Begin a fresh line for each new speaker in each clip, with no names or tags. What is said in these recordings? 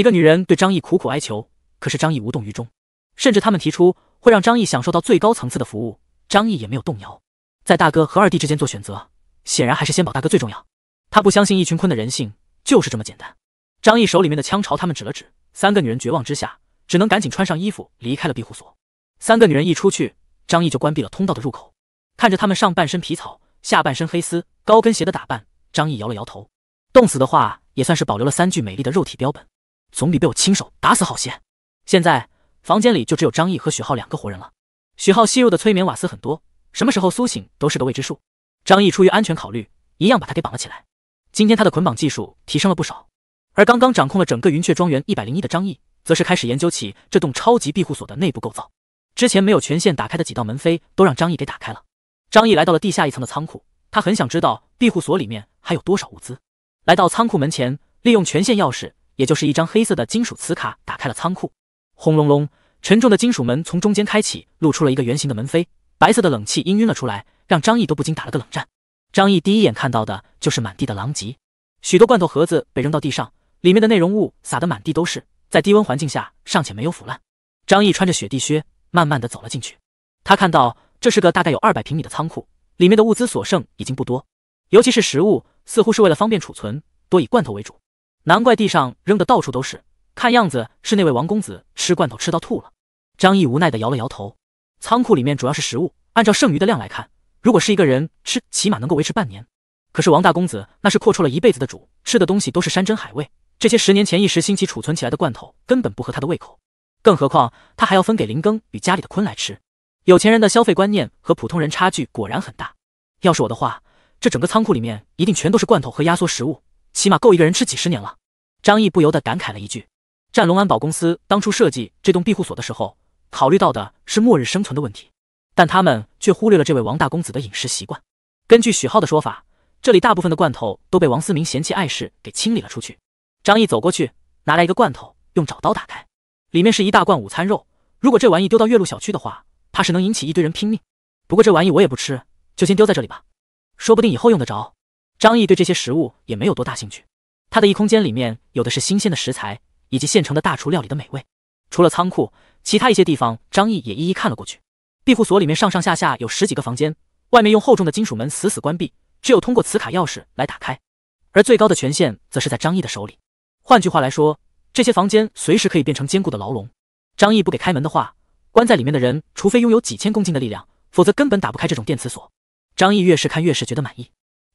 几个女人对张毅苦苦哀求，可是张毅无动于衷，甚至他们提出会让张毅享受到最高层次的服务，张毅也没有动摇。在大哥和二弟之间做选择，显然还是先保大哥最重要。他不相信一群坤的人性就是这么简单。张毅手里面的枪朝他们指了指，三个女人绝望之下只能赶紧穿上衣服离开了庇护所。三个女人一出去，张毅就关闭了通道的入口。看着他们上半身皮草、下半身黑丝、高跟鞋的打扮，张毅摇了摇头。冻死的话，也算是保留了三具美丽的肉体标本。总比被我亲手打死好些。现在房间里就只有张毅和许浩两个活人了。许浩吸入的催眠瓦斯很多，什么时候苏醒都是个未知数。张毅出于安全考虑，一样把他给绑了起来。今天他的捆绑技术提升了不少。而刚刚掌控了整个云雀庄园一百零一的张毅，则是开始研究起这栋超级庇护所的内部构造。之前没有权限打开的几道门扉，都让张毅给打开了。张毅来到了地下一层的仓库，他很想知道庇护所里面还有多少物资。来到仓库门前，利用权限钥匙。也就是一张黑色的金属磁卡打开了仓库，轰隆隆，沉重的金属门从中间开启，露出了一个圆形的门扉，白色的冷气氤氲了出来，让张毅都不禁打了个冷战。张毅第一眼看到的就是满地的狼藉，许多罐头盒子被扔到地上，里面的内容物撒得满地都是，在低温环境下尚且没有腐烂。张毅穿着雪地靴，慢慢的走了进去，他看到这是个大概有二百平米的仓库，里面的物资所剩已经不多，尤其是食物，似乎是为了方便储存，多以罐头为主。难怪地上扔的到处都是，看样子是那位王公子吃罐头吃到吐了。张毅无奈的摇了摇头。仓库里面主要是食物，按照剩余的量来看，如果是一个人吃，起码能够维持半年。可是王大公子那是阔绰了一辈子的主，吃的东西都是山珍海味，这些十年前一时兴起储存起来的罐头根本不合他的胃口。更何况他还要分给林庚与家里的坤来吃。有钱人的消费观念和普通人差距果然很大。要是我的话，这整个仓库里面一定全都是罐头和压缩食物。起码够一个人吃几十年了。张毅不由得感慨了一句：“战龙安保公司当初设计这栋庇护所的时候，考虑到的是末日生存的问题，但他们却忽略了这位王大公子的饮食习惯。根据许浩的说法，这里大部分的罐头都被王思明嫌弃碍事给清理了出去。”张毅走过去，拿来一个罐头，用爪刀打开，里面是一大罐午餐肉。如果这玩意丢到岳麓小区的话，怕是能引起一堆人拼命。不过这玩意我也不吃，就先丢在这里吧，说不定以后用得着。张毅对这些食物也没有多大兴趣。他的一空间里面有的是新鲜的食材，以及现成的大厨料理的美味。除了仓库，其他一些地方张毅也一一看了过去。庇护所里面上上下下有十几个房间，外面用厚重的金属门死死关闭，只有通过磁卡钥匙来打开。而最高的权限则是在张毅的手里。换句话来说，这些房间随时可以变成坚固的牢笼。张毅不给开门的话，关在里面的人，除非拥有几千公斤的力量，否则根本打不开这种电磁锁。张毅越是看越是觉得满意。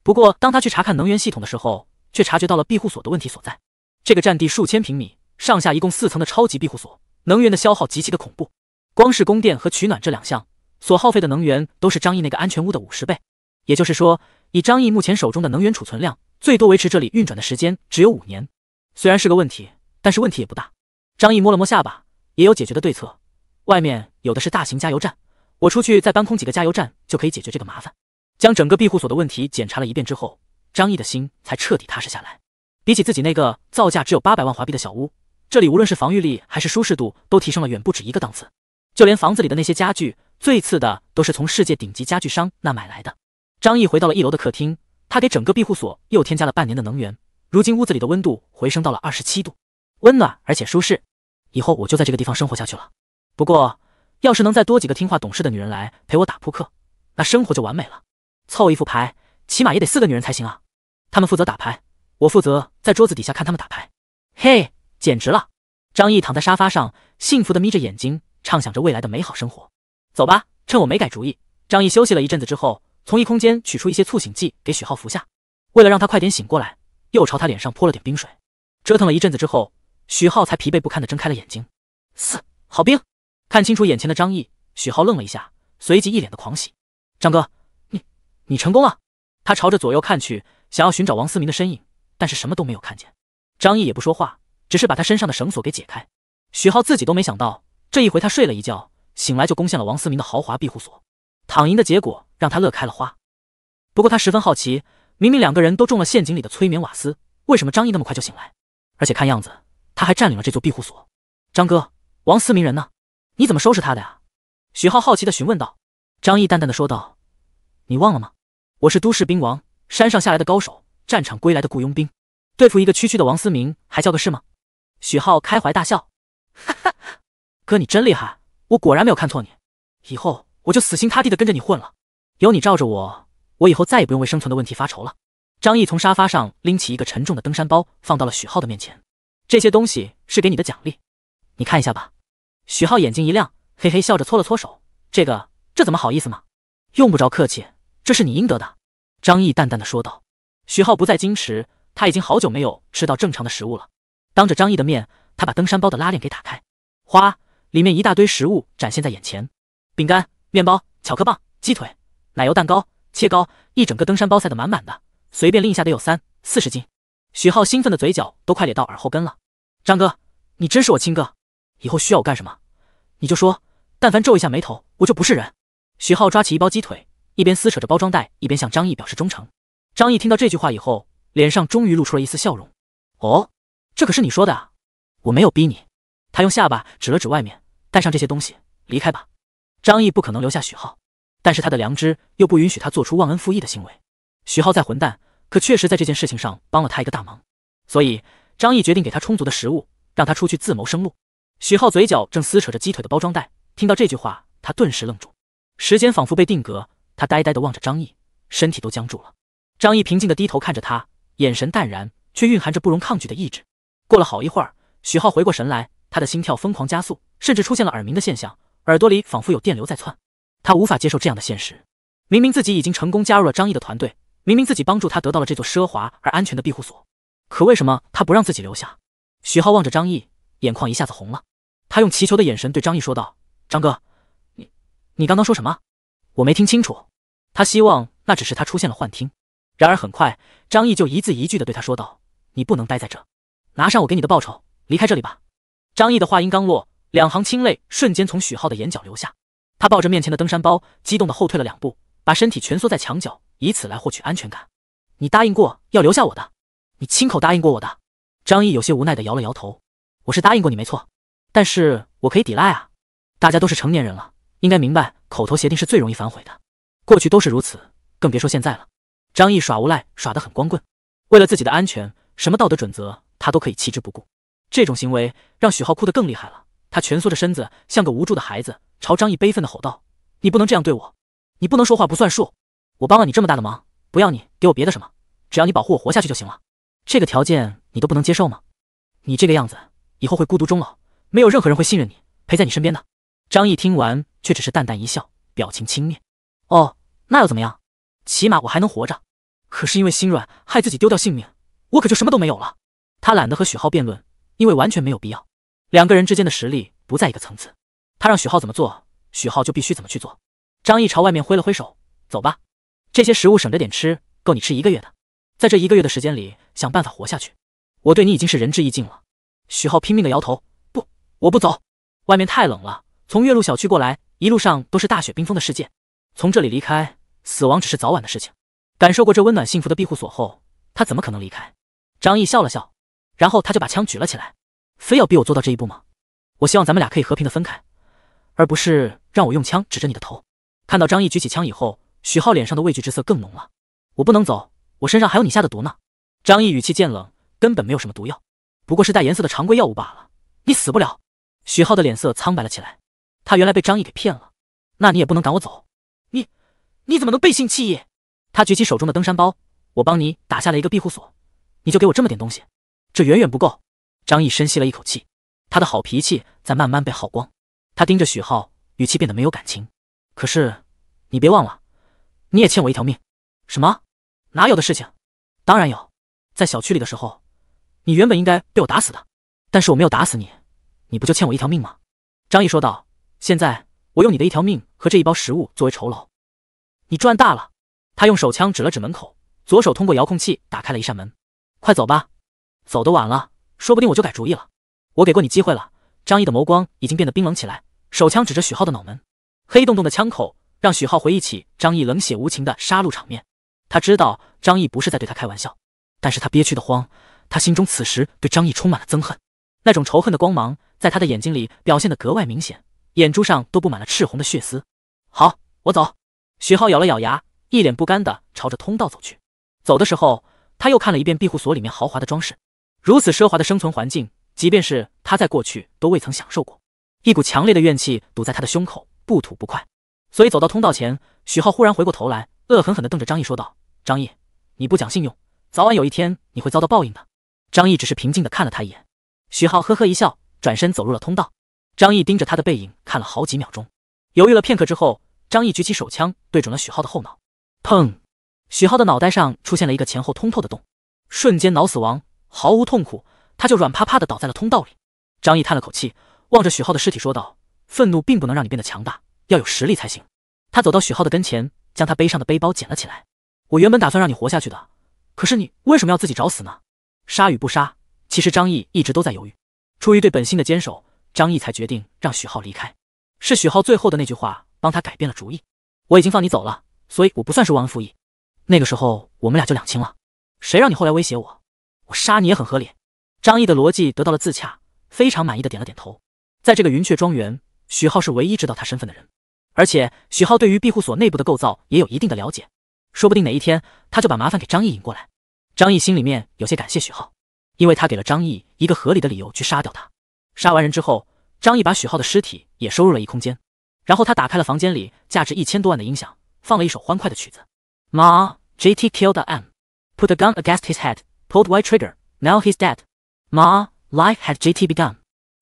不过，当他去查看能源系统的时候，却察觉到了庇护所的问题所在。这个占地数千平米、上下一共四层的超级庇护所，能源的消耗极其的恐怖。光是供电和取暖这两项，所耗费的能源都是张毅那个安全屋的五十倍。也就是说，以张毅目前手中的能源储存量，最多维持这里运转的时间只有五年。虽然是个问题，但是问题也不大。张毅摸了摸下巴，也有解决的对策。外面有的是大型加油站，我出去再搬空几个加油站，就可以解决这个麻烦。将整个庇护所的问题检查了一遍之后，张毅的心才彻底踏实下来。比起自己那个造价只有八百万华币的小屋，这里无论是防御力还是舒适度都提升了远不止一个档次。就连房子里的那些家具，最次的都是从世界顶级家具商那买来的。张毅回到了一楼的客厅，他给整个庇护所又添加了半年的能源。如今屋子里的温度回升到了二十七度，温暖而且舒适。以后我就在这个地方生活下去了。不过，要是能再多几个听话懂事的女人来陪我打扑克，那生活就完美了。凑一副牌，起码也得四个女人才行啊！她们负责打牌，我负责在桌子底下看他们打牌。嘿，简直了！张毅躺在沙发上，幸福的眯着眼睛，畅想着未来的美好生活。走吧，趁我没改主意。张毅休息了一阵子之后，从异空间取出一些促醒剂给许浩服下，为了让他快点醒过来，又朝他脸上泼了点冰水。折腾了一阵子之后，许浩才疲惫不堪的睁开了眼睛。四，好冰！看清楚眼前的张毅，许浩愣了一下，随即一脸的狂喜。张哥！你成功了，他朝着左右看去，想要寻找王思明的身影，但是什么都没有看见。张毅也不说话，只是把他身上的绳索给解开。许浩自己都没想到，这一回他睡了一觉，醒来就攻陷了王思明的豪华庇护所，躺赢的结果让他乐开了花。不过他十分好奇，明明两个人都中了陷阱里的催眠瓦斯，为什么张毅那么快就醒来？而且看样子他还占领了这座庇护所。张哥，王思明人呢？你怎么收拾他的呀？许浩好奇的询问道。张毅淡淡的说道：“你忘了吗？”我是都市兵王，山上下来的高手，战场归来的雇佣兵，对付一个区区的王思明还叫个事吗？许浩开怀大笑，哈哈，哥你真厉害，我果然没有看错你，以后我就死心塌地的跟着你混了，有你罩着我，我以后再也不用为生存的问题发愁了。张毅从沙发上拎起一个沉重的登山包，放到了许浩的面前，这些东西是给你的奖励，你看一下吧。许浩眼睛一亮，嘿嘿笑着搓了搓手，这个这怎么好意思吗？用不着客气。这是你应得的，张毅淡淡的说道。许浩不再矜持，他已经好久没有吃到正常的食物了。当着张毅的面，他把登山包的拉链给打开，哗，里面一大堆食物展现在眼前，饼干、面包、巧克棒、鸡腿、奶油蛋糕、切糕，一整个登山包塞得满满的，随便拎一下得有三四十斤。许浩兴奋的嘴角都快咧到耳后根了。张哥，你真是我亲哥，以后需要我干什么，你就说，但凡皱一下眉头，我就不是人。许浩抓起一包鸡腿。一边撕扯着包装袋，一边向张毅表示忠诚。张毅听到这句话以后，脸上终于露出了一丝笑容。“哦，这可是你说的啊，我没有逼你。”他用下巴指了指外面，“带上这些东西，离开吧。”张毅不可能留下许浩，但是他的良知又不允许他做出忘恩负义的行为。许浩再混蛋，可确实在这件事情上帮了他一个大忙，所以张毅决定给他充足的食物，让他出去自谋生路。许浩嘴角正撕扯着鸡腿的包装袋，听到这句话，他顿时愣住，时间仿佛被定格。他呆呆的望着张毅，身体都僵住了。张毅平静的低头看着他，眼神淡然，却蕴含着不容抗拒的意志。过了好一会儿，许浩回过神来，他的心跳疯狂加速，甚至出现了耳鸣的现象，耳朵里仿佛有电流在窜。他无法接受这样的现实，明明自己已经成功加入了张毅的团队，明明自己帮助他得到了这座奢华而安全的庇护所，可为什么他不让自己留下？许浩望着张毅，眼眶一下子红了，他用祈求的眼神对张毅说道：“张哥，你，你刚刚说什么？”我没听清楚，他希望那只是他出现了幻听。然而很快，张毅就一字一句的对他说道：“你不能待在这，拿上我给你的报酬，离开这里吧。”张毅的话音刚落，两行清泪瞬间从许浩的眼角流下。他抱着面前的登山包，激动的后退了两步，把身体蜷缩在墙角，以此来获取安全感。“你答应过要留下我的，你亲口答应过我的。”张毅有些无奈的摇了摇头：“我是答应过你没错，但是我可以抵赖啊，大家都是成年人了。”应该明白，口头协定是最容易反悔的，过去都是如此，更别说现在了。张毅耍无赖耍得很光棍，为了自己的安全，什么道德准则他都可以弃之不顾。这种行为让许浩哭得更厉害了，他蜷缩着身子，像个无助的孩子，朝张毅悲愤地吼道：“你不能这样对我，你不能说话不算数！我帮了你这么大的忙，不要你给我别的什么，只要你保护我活下去就行了。这个条件你都不能接受吗？你这个样子，以后会孤独终老，没有任何人会信任你，陪在你身边的。”张毅听完，却只是淡淡一笑，表情轻蔑。哦，那又怎么样？起码我还能活着。可是因为心软，害自己丢掉性命，我可就什么都没有了。他懒得和许浩辩论，因为完全没有必要。两个人之间的实力不在一个层次，他让许浩怎么做，许浩就必须怎么去做。张毅朝外面挥了挥手，走吧，这些食物省着点吃，够你吃一个月的。在这一个月的时间里，想办法活下去。我对你已经是仁至义尽了。许浩拼命的摇头，不，我不走，外面太冷了。从岳麓小区过来，一路上都是大雪冰封的世界。从这里离开，死亡只是早晚的事情。感受过这温暖幸福的庇护所后，他怎么可能离开？张毅笑了笑，然后他就把枪举了起来。非要逼我做到这一步吗？我希望咱们俩可以和平的分开，而不是让我用枪指着你的头。看到张毅举起枪以后，许浩脸上的畏惧之色更浓了。我不能走，我身上还有你下的毒呢。张毅语气渐冷，根本没有什么毒药，不过是带颜色的常规药物罢了。你死不了。许浩的脸色苍白了起来。他原来被张毅给骗了，那你也不能赶我走，你你怎么能背信弃义？他举起手中的登山包，我帮你打下了一个庇护所，你就给我这么点东西，这远远不够。张毅深吸了一口气，他的好脾气在慢慢被耗光。他盯着许浩，语气变得没有感情。可是你别忘了，你也欠我一条命。什么？哪有的事情？当然有，在小区里的时候，你原本应该被我打死的，但是我没有打死你，你不就欠我一条命吗？张毅说道。现在我用你的一条命和这一包食物作为酬劳，你赚大了。他用手枪指了指门口，左手通过遥控器打开了一扇门。快走吧，走的晚了，说不定我就改主意了。我给过你机会了。张毅的眸光已经变得冰冷起来，手枪指着许浩的脑门，黑洞洞的枪口让许浩回忆起张毅冷血无情的杀戮场面。他知道张毅不是在对他开玩笑，但是他憋屈的慌，他心中此时对张毅充满了憎恨，那种仇恨的光芒在他的眼睛里表现的格外明显。眼珠上都布满了赤红的血丝。好，我走。许浩咬了咬牙，一脸不甘的朝着通道走去。走的时候，他又看了一遍庇护所里面豪华的装饰，如此奢华的生存环境，即便是他在过去都未曾享受过。一股强烈的怨气堵在他的胸口，不吐不快。所以走到通道前，许浩忽然回过头来，恶狠狠地瞪着张毅说道：“张毅，你不讲信用，早晚有一天你会遭到报应的。”张毅只是平静的看了他一眼。许浩呵呵一笑，转身走入了通道。张毅盯着他的背影看了好几秒钟，犹豫了片刻之后，张毅举起手枪对准了许浩的后脑。砰！许浩的脑袋上出现了一个前后通透的洞，瞬间脑死亡，毫无痛苦，他就软趴趴的倒在了通道里。张毅叹了口气，望着许浩的尸体说道：“愤怒并不能让你变得强大，要有实力才行。”他走到许浩的跟前，将他背上的背包捡了起来。我原本打算让你活下去的，可是你为什么要自己找死呢？杀与不杀，其实张毅一直都在犹豫。出于对本心的坚守。张毅才决定让许浩离开，是许浩最后的那句话帮他改变了主意。我已经放你走了，所以我不算是忘恩负义。那个时候我们俩就两清了。谁让你后来威胁我，我杀你也很合理。张毅的逻辑得到了自洽，非常满意的点了点头。在这个云雀庄园，许浩是唯一知道他身份的人，而且许浩对于庇护所内部的构造也有一定的了解，说不定哪一天他就把麻烦给张毅引过来。张毅心里面有些感谢许浩，因为他给了张毅一个合理的理由去杀掉他。杀完人之后，张毅把许浩的尸体也收入了异空间，然后他打开了房间里价值一千多万的音响，放了一首欢快的曲子。Ma, J.T. killed m put a gun against his head, pulled white trigger, now he's dead. Ma, life had J.T. begun,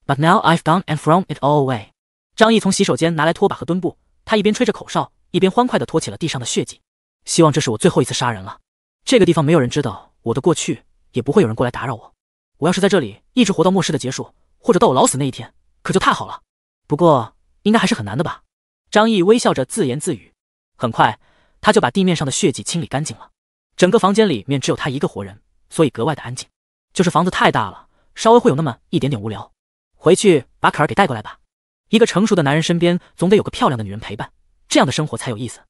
but now I've gone and thrown it all away. 张毅从洗手间拿来拖把和墩布，他一边吹着口哨，一边欢快地拖起了地上的血迹。希望这是我最后一次杀人了。这个地方没有人知道我的过去，也不会有人过来打扰我。我要是在这里一直活到末世的结束。或者到我老死那一天，可就太好了。不过应该还是很难的吧？张毅微笑着自言自语。很快，他就把地面上的血迹清理干净了。整个房间里面只有他一个活人，所以格外的安静。就是房子太大了，稍微会有那么一点点无聊。回去把可儿给带过来吧。一个成熟的男人身边总得有个漂亮的女人陪伴，这样的生活才有意思。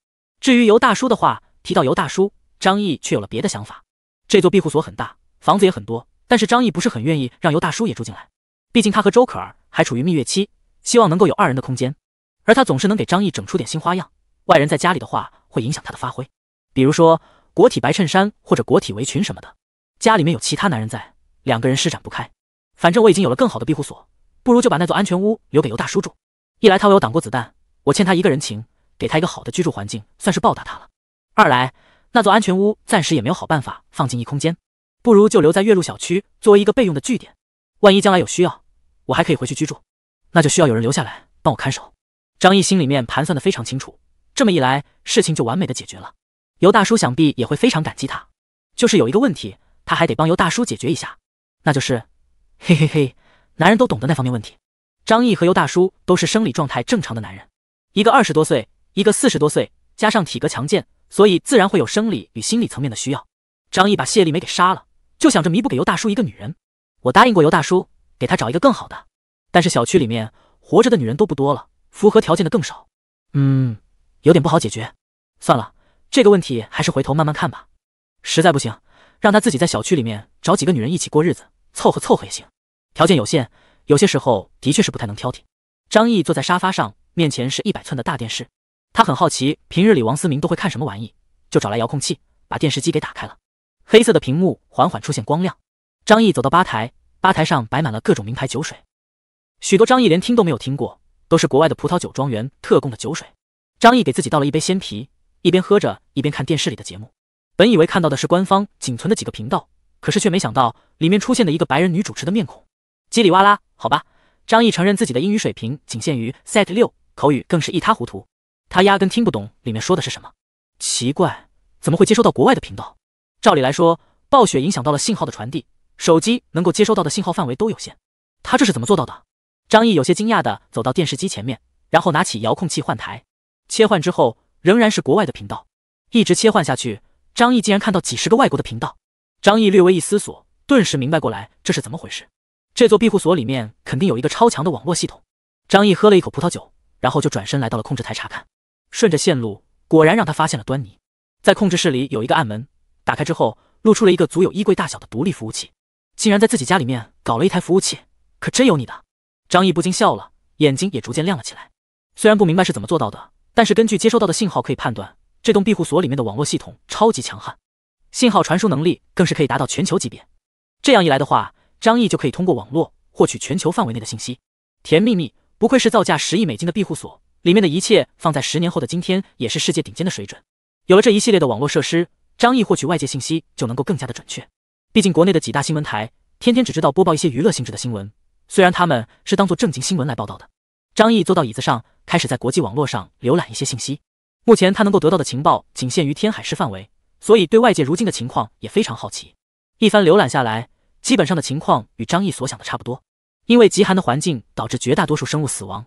至于尤大叔的话，提到尤大叔，张毅却有了别的想法。这座庇护所很大，房子也很多，但是张毅不是很愿意让尤大叔也住进来。毕竟他和周可儿还处于蜜月期，希望能够有二人的空间。而他总是能给张毅整出点新花样。外人在家里的话，会影响他的发挥。比如说国体白衬衫或者国体围裙什么的。家里面有其他男人在，两个人施展不开。反正我已经有了更好的庇护所，不如就把那座安全屋留给尤大叔住。一来他为我挡过子弹，我欠他一个人情，给他一个好的居住环境，算是报答他了。二来那座安全屋暂时也没有好办法放进一空间，不如就留在岳麓小区作为一个备用的据点，万一将来有需要。我还可以回去居住，那就需要有人留下来帮我看守。张毅心里面盘算的非常清楚，这么一来事情就完美的解决了。尤大叔想必也会非常感激他，就是有一个问题，他还得帮尤大叔解决一下，那就是嘿嘿嘿，男人都懂得那方面问题。张毅和尤大叔都是生理状态正常的男人，一个二十多岁，一个四十多岁，加上体格强健，所以自然会有生理与心理层面的需要。张毅把谢丽梅给杀了，就想着弥补给尤大叔一个女人。我答应过尤大叔。给他找一个更好的，但是小区里面活着的女人都不多了，符合条件的更少，嗯，有点不好解决。算了，这个问题还是回头慢慢看吧。实在不行，让他自己在小区里面找几个女人一起过日子，凑合凑合也行。条件有限，有些时候的确是不太能挑剔。张毅坐在沙发上面前是一百寸的大电视，他很好奇平日里王思明都会看什么玩意，就找来遥控器把电视机给打开了。黑色的屏幕缓缓出现光亮，张毅走到吧台。吧台上摆满了各种名牌酒水，许多张毅连听都没有听过，都是国外的葡萄酒庄园特供的酒水。张毅给自己倒了一杯鲜啤，一边喝着一边看电视里的节目。本以为看到的是官方仅存的几个频道，可是却没想到里面出现的一个白人女主持的面孔，叽里哇啦。好吧，张毅承认自己的英语水平仅限于 set 六，口语更是一塌糊涂，他压根听不懂里面说的是什么。奇怪，怎么会接收到国外的频道？照理来说，暴雪影响到了信号的传递。手机能够接收到的信号范围都有限，他这是怎么做到的？张毅有些惊讶的走到电视机前面，然后拿起遥控器换台，切换之后仍然是国外的频道，一直切换下去，张毅竟然看到几十个外国的频道。张毅略微一思索，顿时明白过来这是怎么回事。这座庇护所里面肯定有一个超强的网络系统。张毅喝了一口葡萄酒，然后就转身来到了控制台查看，顺着线路，果然让他发现了端倪。在控制室里有一个暗门，打开之后露出了一个足有衣柜大小的独立服务器。竟然在自己家里面搞了一台服务器，可真有你的！张毅不禁笑了，眼睛也逐渐亮了起来。虽然不明白是怎么做到的，但是根据接收到的信号可以判断，这栋庇护所里面的网络系统超级强悍，信号传输能力更是可以达到全球级别。这样一来的话，张毅就可以通过网络获取全球范围内的信息。甜蜜蜜，不愧是造价十亿美金的庇护所，里面的一切放在十年后的今天也是世界顶尖的水准。有了这一系列的网络设施，张毅获取外界信息就能够更加的准确。毕竟，国内的几大新闻台天天只知道播报一些娱乐性质的新闻，虽然他们是当做正经新闻来报道的。张毅坐到椅子上，开始在国际网络上浏览一些信息。目前他能够得到的情报仅限于天海市范围，所以对外界如今的情况也非常好奇。一番浏览下来，基本上的情况与张毅所想的差不多。因为极寒的环境导致绝大多数生物死亡，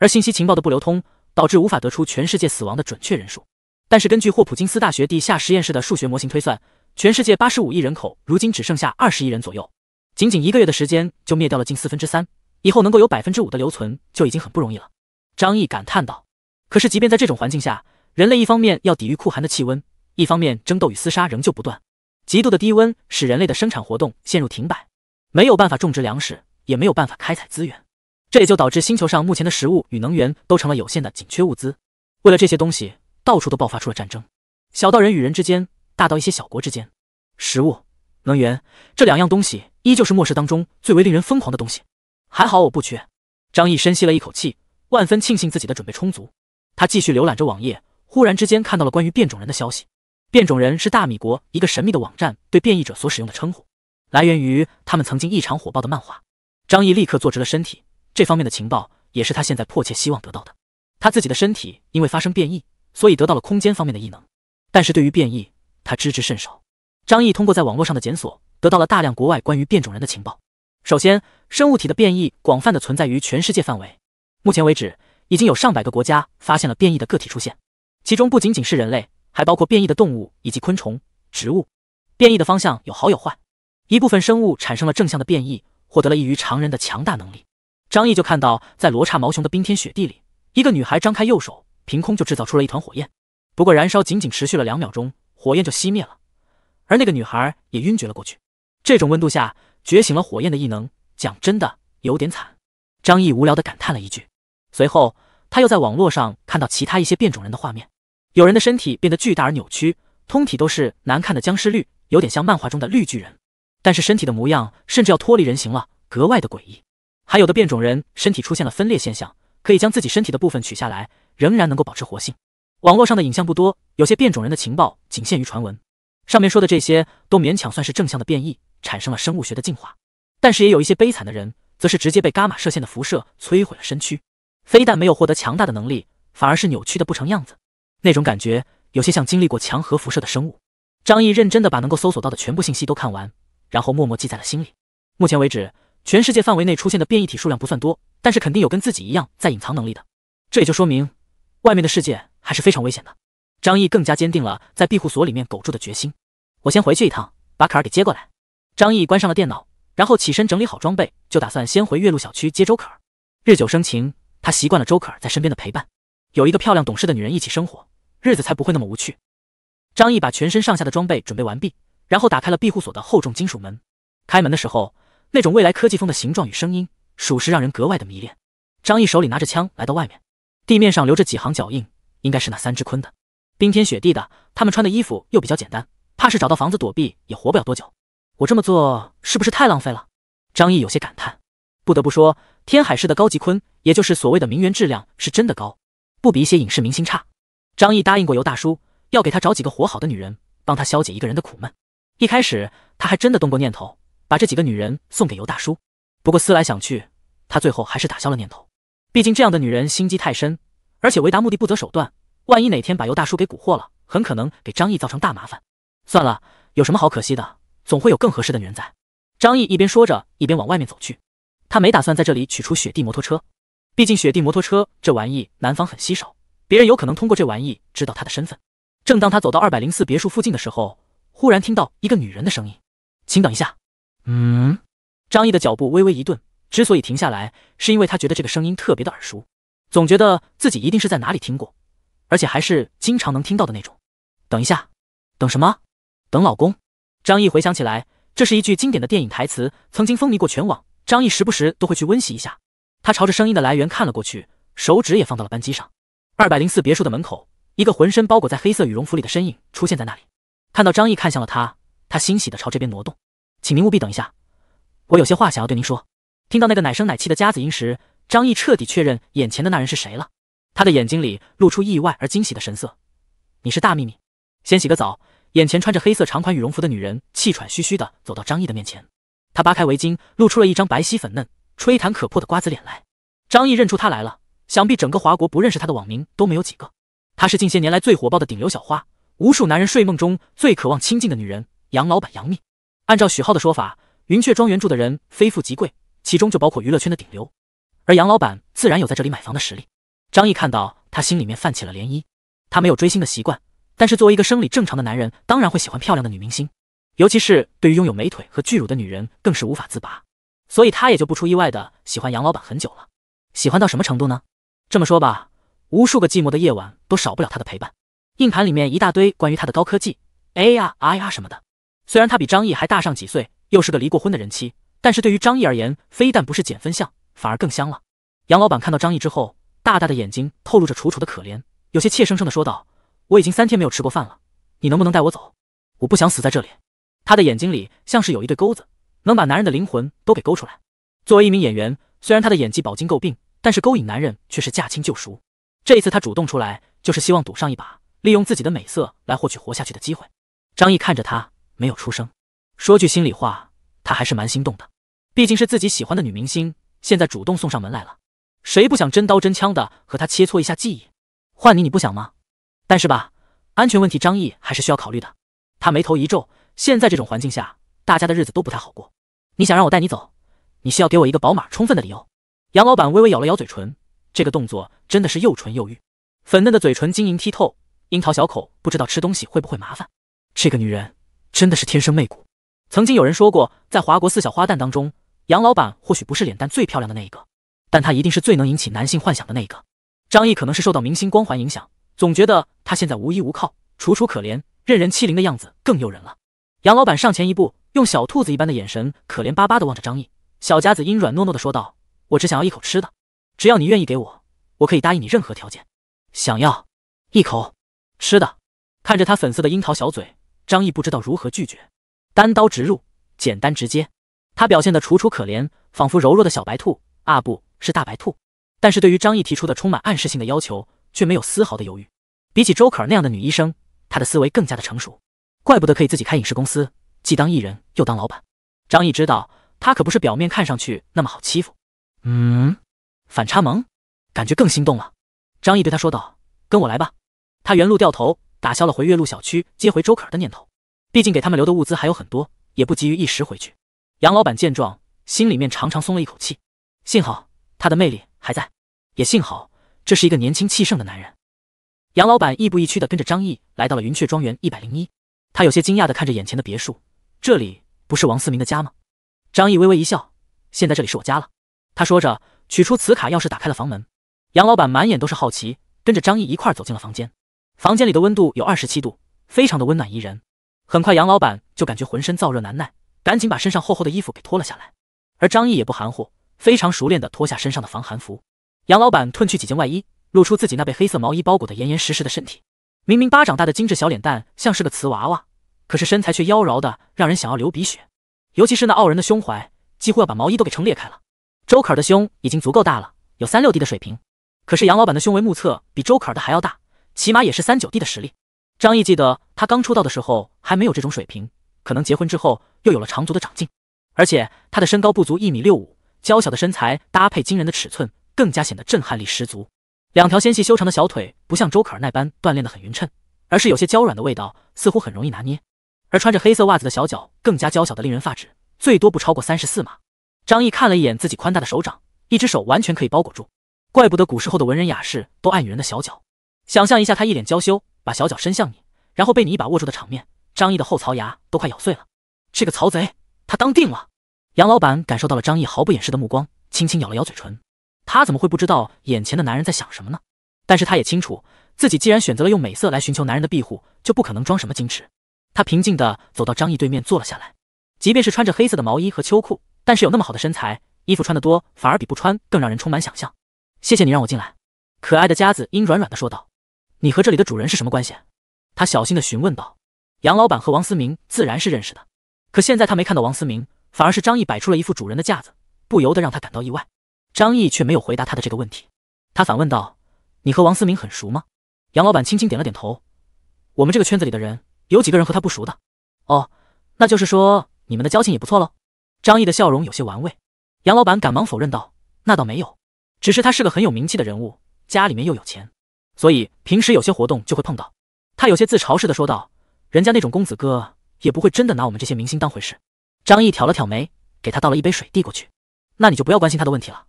而信息情报的不流通导致无法得出全世界死亡的准确人数。但是根据霍普金斯大学地下实验室的数学模型推算，全世界八十五亿人口，如今只剩下二十亿人左右，仅仅一个月的时间就灭掉了近四分之三。以后能够有百分之五的留存就已经很不容易了。张毅感叹道：“可是，即便在这种环境下，人类一方面要抵御酷寒的气温，一方面争斗与厮杀仍旧不断。极度的低温使人类的生产活动陷入停摆，没有办法种植粮食，也没有办法开采资源。这也就导致星球上目前的食物与能源都成了有限的紧缺物资。为了这些东西，到处都爆发出了战争，小到人与人之间。”大到一些小国之间，食物、能源这两样东西依旧是末世当中最为令人疯狂的东西。还好我不缺。张毅深吸了一口气，万分庆幸自己的准备充足。他继续浏览着网页，忽然之间看到了关于变种人的消息。变种人是大米国一个神秘的网站对变异者所使用的称呼，来源于他们曾经异常火爆的漫画。张毅立刻坐直了身体，这方面的情报也是他现在迫切希望得到的。他自己的身体因为发生变异，所以得到了空间方面的异能，但是对于变异，他知之甚少。张毅通过在网络上的检索，得到了大量国外关于变种人的情报。首先，生物体的变异广泛的存在于全世界范围。目前为止，已经有上百个国家发现了变异的个体出现，其中不仅仅是人类，还包括变异的动物以及昆虫、植物。变异的方向有好有坏，一部分生物产生了正向的变异，获得了异于常人的强大能力。张毅就看到，在罗刹毛熊的冰天雪地里，一个女孩张开右手，凭空就制造出了一团火焰。不过，燃烧仅仅持续了两秒钟。火焰就熄灭了，而那个女孩也晕厥了过去。这种温度下觉醒了火焰的异能，讲真的有点惨。张毅无聊的感叹了一句，随后他又在网络上看到其他一些变种人的画面，有人的身体变得巨大而扭曲，通体都是难看的僵尸绿，有点像漫画中的绿巨人，但是身体的模样甚至要脱离人形了，格外的诡异。还有的变种人身体出现了分裂现象，可以将自己身体的部分取下来，仍然能够保持活性。网络上的影像不多，有些变种人的情报仅限于传闻。上面说的这些都勉强算是正向的变异，产生了生物学的进化。但是也有一些悲惨的人，则是直接被伽马射线的辐射摧毁了身躯，非但没有获得强大的能力，反而是扭曲的不成样子。那种感觉有些像经历过强核辐射的生物。张毅认真的把能够搜索到的全部信息都看完，然后默默记在了心里。目前为止，全世界范围内出现的变异体数量不算多，但是肯定有跟自己一样在隐藏能力的。这也就说明，外面的世界。还是非常危险的。张毅更加坚定了在庇护所里面苟住的决心。我先回去一趟，把可儿给接过来。张毅关上了电脑，然后起身整理好装备，就打算先回岳麓小区接周可儿。日久生情，他习惯了周可儿在身边的陪伴。有一个漂亮懂事的女人一起生活，日子才不会那么无趣。张毅把全身上下的装备准备完毕，然后打开了庇护所的厚重金属门。开门的时候，那种未来科技风的形状与声音，属实让人格外的迷恋。张毅手里拿着枪来到外面，地面上留着几行脚印。应该是那三只鲲的，冰天雪地的，他们穿的衣服又比较简单，怕是找到房子躲避也活不了多久。我这么做是不是太浪费了？张毅有些感叹。不得不说，天海市的高级坤，也就是所谓的名媛，质量是真的高，不比一些影视明星差。张毅答应过尤大叔，要给他找几个活好的女人，帮他消解一个人的苦闷。一开始他还真的动过念头，把这几个女人送给尤大叔。不过思来想去，他最后还是打消了念头。毕竟这样的女人心机太深，而且为达目的不择手段。万一哪天把尤大叔给蛊惑了，很可能给张毅造成大麻烦。算了，有什么好可惜的？总会有更合适的女人在。张毅一边说着，一边往外面走去。他没打算在这里取出雪地摩托车，毕竟雪地摩托车这玩意南方很稀少，别人有可能通过这玩意知道他的身份。正当他走到二百零四别墅附近的时候，忽然听到一个女人的声音：“请等一下。”嗯。张毅的脚步微微一顿，之所以停下来，是因为他觉得这个声音特别的耳熟，总觉得自己一定是在哪里听过。而且还是经常能听到的那种。等一下，等什么？等老公。张毅回想起来，这是一句经典的电影台词，曾经风靡过全网。张毅时不时都会去温习一下。他朝着声音的来源看了过去，手指也放到了扳机上。二百零四别墅的门口，一个浑身包裹在黑色羽绒服里的身影出现在那里。看到张毅看向了他，他欣喜的朝这边挪动。请您务必等一下，我有些话想要对您说。听到那个奶声奶气的夹子音时，张毅彻底确认眼前的那人是谁了。他的眼睛里露出意外而惊喜的神色。你是大秘密，先洗个澡。眼前穿着黑色长款羽绒服的女人气喘吁吁地走到张毅的面前，她扒开围巾，露出了一张白皙粉嫩、吹弹可破的瓜子脸来。张毅认出她来了，想必整个华国不认识她的网名都没有几个。她是近些年来最火爆的顶流小花，无数男人睡梦中最渴望亲近的女人。杨老板，杨幂。按照许浩的说法，云雀庄园住的人非富即贵，其中就包括娱乐圈的顶流，而杨老板自然有在这里买房的实力。张毅看到他，心里面泛起了涟漪。他没有追星的习惯，但是作为一个生理正常的男人，当然会喜欢漂亮的女明星，尤其是对于拥有美腿和巨乳的女人，更是无法自拔。所以他也就不出意外的喜欢杨老板很久了。喜欢到什么程度呢？这么说吧，无数个寂寞的夜晚都少不了他的陪伴。硬盘里面一大堆关于他的高科技，AI 啊什么的。虽然他比张毅还大上几岁，又是个离过婚的人妻，但是对于张毅而言，非但不是减分项，反而更香了。杨老板看到张毅之后。大大的眼睛透露着楚楚的可怜，有些怯生生的说道：“我已经三天没有吃过饭了，你能不能带我走？我不想死在这里。”他的眼睛里像是有一对钩子，能把男人的灵魂都给勾出来。作为一名演员，虽然他的演技饱经诟病，但是勾引男人却是驾轻就熟。这一次他主动出来，就是希望赌上一把，利用自己的美色来获取活下去的机会。张毅看着他，没有出声。说句心里话，他还是蛮心动的，毕竟是自己喜欢的女明星，现在主动送上门来了。谁不想真刀真枪的和他切磋一下技艺？换你，你不想吗？但是吧，安全问题张毅还是需要考虑的。他眉头一皱，现在这种环境下，大家的日子都不太好过。你想让我带你走，你需要给我一个饱满充分的理由。杨老板微微咬了咬嘴唇，这个动作真的是又纯又欲，粉嫩的嘴唇晶莹剔透，樱桃小口，不知道吃东西会不会麻烦。这个女人真的是天生媚骨。曾经有人说过，在华国四小花旦当中，杨老板或许不是脸蛋最漂亮的那一个。但他一定是最能引起男性幻想的那个。张毅可能是受到明星光环影响，总觉得他现在无依无靠、楚楚可怜、任人欺凌的样子更诱人了。杨老板上前一步，用小兔子一般的眼神可怜巴巴地望着张毅，小夹子阴软糯糯地说道：“我只想要一口吃的，只要你愿意给我，我可以答应你任何条件。想要一口吃的。”看着他粉色的樱桃小嘴，张毅不知道如何拒绝，单刀直入，简单直接。他表现得楚楚可怜，仿佛柔弱的小白兔。啊不。是大白兔，但是对于张毅提出的充满暗示性的要求，却没有丝毫的犹豫。比起周可儿那样的女医生，她的思维更加的成熟，怪不得可以自己开影视公司，既当艺人又当老板。张毅知道，她可不是表面看上去那么好欺负。嗯，反差萌，感觉更心动了。张毅对他说道：“跟我来吧。”他原路掉头，打消了回岳麓小区接回周可儿的念头。毕竟给他们留的物资还有很多，也不急于一时回去。杨老板见状，心里面长长松了一口气，幸好。他的魅力还在，也幸好这是一个年轻气盛的男人。杨老板亦步亦趋的跟着张毅来到了云雀庄园一百零一，他有些惊讶的看着眼前的别墅，这里不是王思明的家吗？张毅微微一笑，现在这里是我家了。他说着，取出磁卡钥匙打开了房门。杨老板满眼都是好奇，跟着张毅一块走进了房间。房间里的温度有二十七度，非常的温暖宜人。很快，杨老板就感觉浑身燥热难耐，赶紧把身上厚厚的衣服给脱了下来。而张毅也不含糊。非常熟练地脱下身上的防寒服，杨老板褪去几件外衣，露出自己那被黑色毛衣包裹的严严实实的身体。明明巴掌大的精致小脸蛋像是个瓷娃娃，可是身材却妖娆的让人想要流鼻血。尤其是那傲人的胸怀，几乎要把毛衣都给撑裂开了。周可儿的胸已经足够大了，有三六 D 的水平，可是杨老板的胸围目测比周可儿的还要大，起码也是三九 D 的实力。张毅记得他刚出道的时候还没有这种水平，可能结婚之后又有了长足的长进，而且他的身高不足一米六五。娇小的身材搭配惊人的尺寸，更加显得震撼力十足。两条纤细修长的小腿不像周可儿那般锻炼得很匀称，而是有些娇软的味道，似乎很容易拿捏。而穿着黑色袜子的小脚更加娇小的令人发指，最多不超过三十四码。张毅看了一眼自己宽大的手掌，一只手完全可以包裹住。怪不得古时候的文人雅士都爱女人的小脚。想象一下，她一脸娇羞，把小脚伸向你，然后被你一把握住的场面，张毅的后槽牙都快咬碎了。这个曹贼，他当定了。杨老板感受到了张毅毫不掩饰的目光，轻轻咬了咬嘴唇。他怎么会不知道眼前的男人在想什么呢？但是他也清楚，自己既然选择了用美色来寻求男人的庇护，就不可能装什么矜持。他平静地走到张毅对面坐了下来。即便是穿着黑色的毛衣和秋裤，但是有那么好的身材，衣服穿得多反而比不穿更让人充满想象。谢谢你让我进来，可爱的夹子音软软地说道。你和这里的主人是什么关系？他小心地询问道。杨老板和王思明自然是认识的，可现在他没看到王思明。反而是张毅摆出了一副主人的架子，不由得让他感到意外。张毅却没有回答他的这个问题，他反问道：“你和王思明很熟吗？”杨老板轻轻点了点头：“我们这个圈子里的人，有几个人和他不熟的？”哦，那就是说你们的交情也不错喽。”张毅的笑容有些玩味。杨老板赶忙否认道：“那倒没有，只是他是个很有名气的人物，家里面又有钱，所以平时有些活动就会碰到。”他有些自嘲似的说道：“人家那种公子哥，也不会真的拿我们这些明星当回事。”张毅挑了挑眉，给他倒了一杯水，递过去。那你就不要关心他的问题了。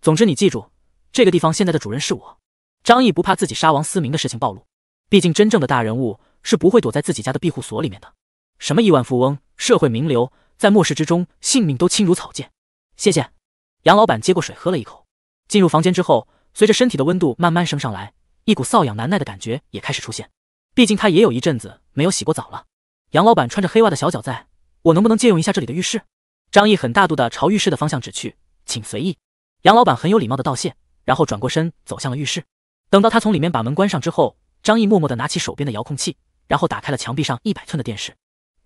总之，你记住，这个地方现在的主人是我。张毅不怕自己杀王思明的事情暴露，毕竟真正的大人物是不会躲在自己家的庇护所里面的。什么亿万富翁、社会名流，在末世之中，性命都轻如草芥。谢谢，杨老板接过水喝了一口。进入房间之后，随着身体的温度慢慢升上来，一股瘙痒难耐的感觉也开始出现。毕竟他也有一阵子没有洗过澡了。杨老板穿着黑袜的小脚在。我能不能借用一下这里的浴室？张毅很大度的朝浴室的方向指去，请随意。杨老板很有礼貌的道谢，然后转过身走向了浴室。等到他从里面把门关上之后，张毅默默的拿起手边的遥控器，然后打开了墙壁上一百寸的电视。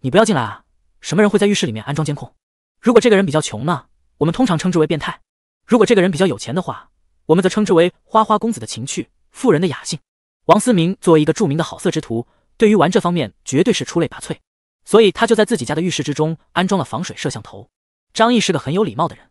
你不要进来啊！什么人会在浴室里面安装监控？如果这个人比较穷呢？我们通常称之为变态。如果这个人比较有钱的话，我们则称之为花花公子的情趣，富人的雅兴。王思明作为一个著名的好色之徒，对于玩这方面绝对是出类拔萃。所以他就在自己家的浴室之中安装了防水摄像头。张毅是个很有礼貌的人，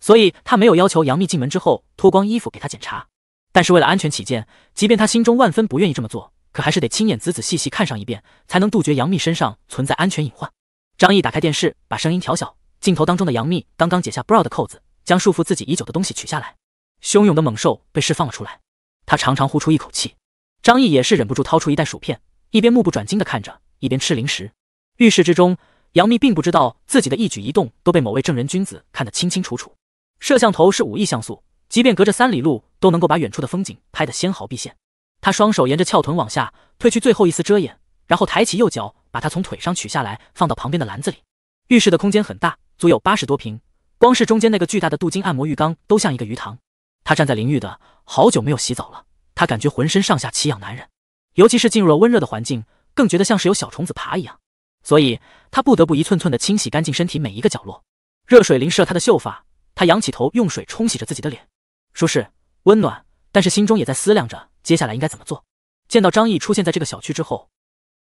所以他没有要求杨幂进门之后脱光衣服给他检查。但是为了安全起见，即便他心中万分不愿意这么做，可还是得亲眼仔仔细细看上一遍，才能杜绝杨幂身上存在安全隐患。张毅打开电视，把声音调小。镜头当中的杨幂刚刚解下 bra 的扣子，将束缚自己已久的东西取下来，汹涌的猛兽被释放了出来。他长长呼出一口气。张毅也是忍不住掏出一袋薯片，一边目不转睛地看着，一边吃零食。浴室之中，杨幂并不知道自己的一举一动都被某位正人君子看得清清楚楚。摄像头是五亿像素，即便隔着三里路都能够把远处的风景拍得纤毫毕现。她双手沿着翘臀往下褪去最后一丝遮掩，然后抬起右脚，把它从腿上取下来，放到旁边的篮子里。浴室的空间很大，足有八十多平，光是中间那个巨大的镀金按摩浴缸都像一个鱼塘。她站在淋浴的，好久没有洗澡了，她感觉浑身上下奇痒难忍，尤其是进入了温热的环境，更觉得像是有小虫子爬一样。所以，他不得不一寸寸的清洗干净身体每一个角落。热水淋湿了他的秀发，他仰起头，用水冲洗着自己的脸，舒适温暖。但是心中也在思量着接下来应该怎么做。见到张毅出现在这个小区之后，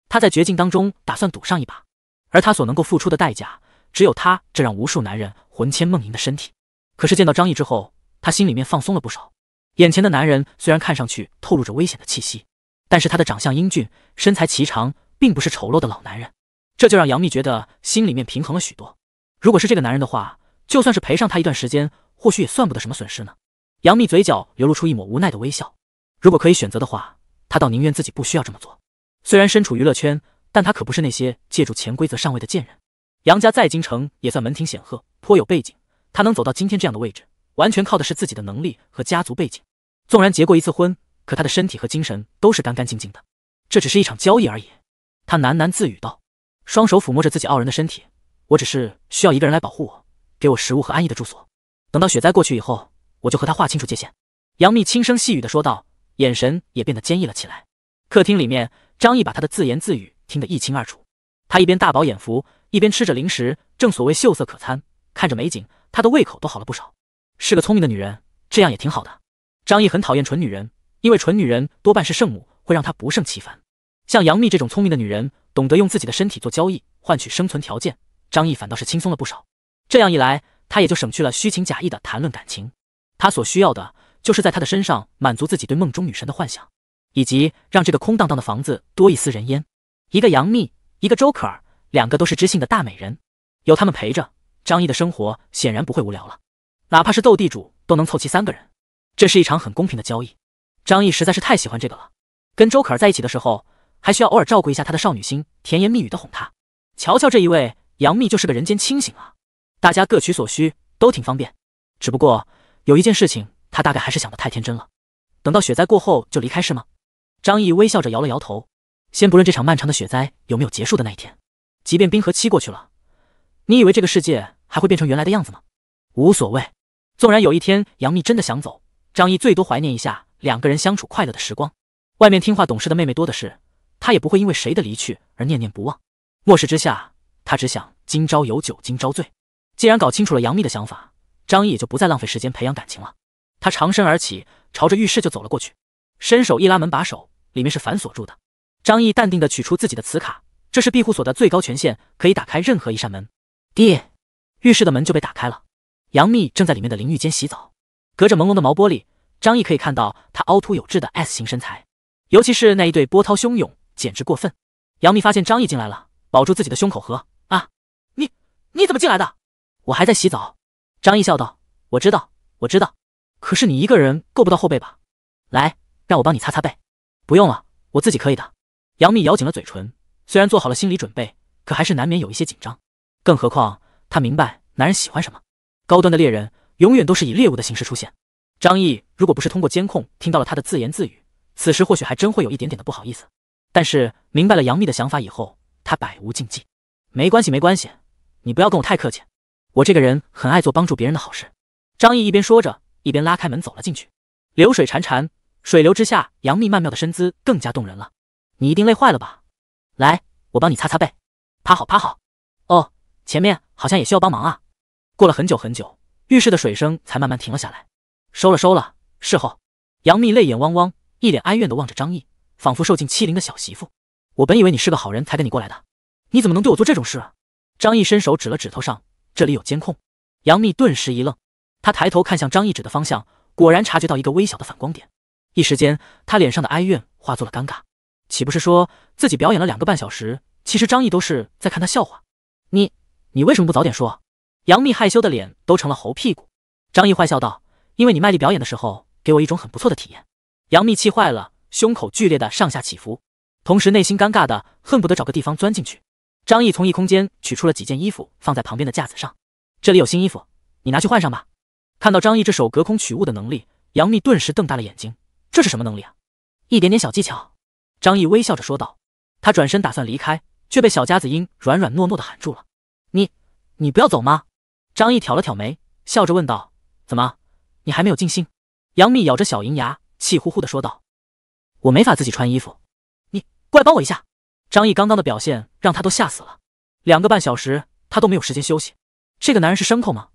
他在绝境当中打算赌上一把，而他所能够付出的代价，只有他这让无数男人魂牵梦萦的身体。可是见到张毅之后，他心里面放松了不少。眼前的男人虽然看上去透露着危险的气息，但是他的长相英俊，身材颀长，并不是丑陋的老男人。这就让杨幂觉得心里面平衡了许多。如果是这个男人的话，就算是陪上他一段时间，或许也算不得什么损失呢。杨幂嘴角流露出一抹无奈的微笑。如果可以选择的话，她倒宁愿自己不需要这么做。虽然身处娱乐圈，但她可不是那些借助潜规则上位的贱人。杨家在京城也算门庭显赫，颇有背景。她能走到今天这样的位置，完全靠的是自己的能力和家族背景。纵然结过一次婚，可她的身体和精神都是干干净净的。这只是一场交易而已。她喃喃自语道。双手抚摸着自己傲人的身体，我只是需要一个人来保护我，给我食物和安逸的住所。等到雪灾过去以后，我就和他划清楚界限。”杨幂轻声细语的说道，眼神也变得坚毅了起来。客厅里面，张毅把她的自言自语听得一清二楚。他一边大饱眼福，一边吃着零食。正所谓秀色可餐，看着美景，他的胃口都好了不少。是个聪明的女人，这样也挺好的。张毅很讨厌蠢女人，因为蠢女人多半是圣母，会让他不胜其烦。像杨幂这种聪明的女人。懂得用自己的身体做交易，换取生存条件，张毅反倒是轻松了不少。这样一来，他也就省去了虚情假意的谈论感情。他所需要的，就是在他的身上满足自己对梦中女神的幻想，以及让这个空荡荡的房子多一丝人烟。一个杨幂，一个周可儿，两个都是知性的大美人，有他们陪着，张毅的生活显然不会无聊了。哪怕是斗地主，都能凑齐三个人。这是一场很公平的交易。张毅实在是太喜欢这个了。跟周可儿在一起的时候。还需要偶尔照顾一下她的少女心，甜言蜜语的哄她。瞧瞧这一位，杨幂就是个人间清醒啊！大家各取所需，都挺方便。只不过有一件事情，她大概还是想的太天真了。等到雪灾过后就离开是吗？张毅微笑着摇了摇头。先不论这场漫长的雪灾有没有结束的那一天，即便冰河期过去了，你以为这个世界还会变成原来的样子吗？无所谓，纵然有一天杨幂真的想走，张毅最多怀念一下两个人相处快乐的时光。外面听话懂事的妹妹多的是。他也不会因为谁的离去而念念不忘。末世之下，他只想今朝有酒今朝醉。既然搞清楚了杨幂的想法，张毅也就不再浪费时间培养感情了。他长身而起，朝着浴室就走了过去，伸手一拉门把手，里面是反锁住的。张毅淡定地取出自己的磁卡，这是庇护所的最高权限，可以打开任何一扇门。滴，浴室的门就被打开了。杨幂正在里面的淋浴间洗澡，隔着朦胧的毛玻璃，张毅可以看到她凹凸有致的 S 型身材，尤其是那一对波涛汹涌。简直过分！杨幂发现张毅进来了，保住自己的胸口和啊，你你怎么进来的？我还在洗澡。张毅笑道：“我知道，我知道，可是你一个人够不到后背吧？来，让我帮你擦擦背。不用了，我自己可以的。”杨幂咬紧了嘴唇，虽然做好了心理准备，可还是难免有一些紧张。更何况她明白男人喜欢什么，高端的猎人永远都是以猎物的形式出现。张毅如果不是通过监控听到了她的自言自语，此时或许还真会有一点点的不好意思。但是明白了杨幂的想法以后，他百无禁忌。没关系，没关系，你不要跟我太客气。我这个人很爱做帮助别人的好事。张毅一边说着，一边拉开门走了进去。流水潺潺，水流之下，杨幂曼妙的身姿更加动人了。你一定累坏了吧？来，我帮你擦擦背。趴好，趴好。哦，前面好像也需要帮忙啊。过了很久很久，浴室的水声才慢慢停了下来。收了，收了。事后，杨幂泪眼汪汪，一脸哀怨的望着张毅。仿佛受尽欺凌的小媳妇，我本以为你是个好人才跟你过来的，你怎么能对我做这种事？啊？张毅伸手指了指头上，这里有监控。杨幂顿时一愣，她抬头看向张毅指的方向，果然察觉到一个微小的反光点。一时间，她脸上的哀怨化作了尴尬，岂不是说自己表演了两个半小时，其实张毅都是在看她笑话？你，你为什么不早点说？杨幂害羞的脸都成了猴屁股。张毅坏笑道：“因为你卖力表演的时候，给我一种很不错的体验。”杨幂气坏了。胸口剧烈的上下起伏，同时内心尴尬的恨不得找个地方钻进去。张毅从异空间取出了几件衣服，放在旁边的架子上。这里有新衣服，你拿去换上吧。看到张毅这手隔空取物的能力，杨幂顿时瞪大了眼睛。这是什么能力啊？一点点小技巧。张毅微笑着说道。他转身打算离开，却被小夹子音软软糯糯的喊住了。你，你不要走吗？张毅挑了挑眉，笑着问道。怎么，你还没有尽兴？杨幂咬着小银牙，气呼呼的说道。我没法自己穿衣服，你过来帮我一下！张毅刚刚的表现让他都吓死了，两个半小时他都没有时间休息。这个男人是牲口吗？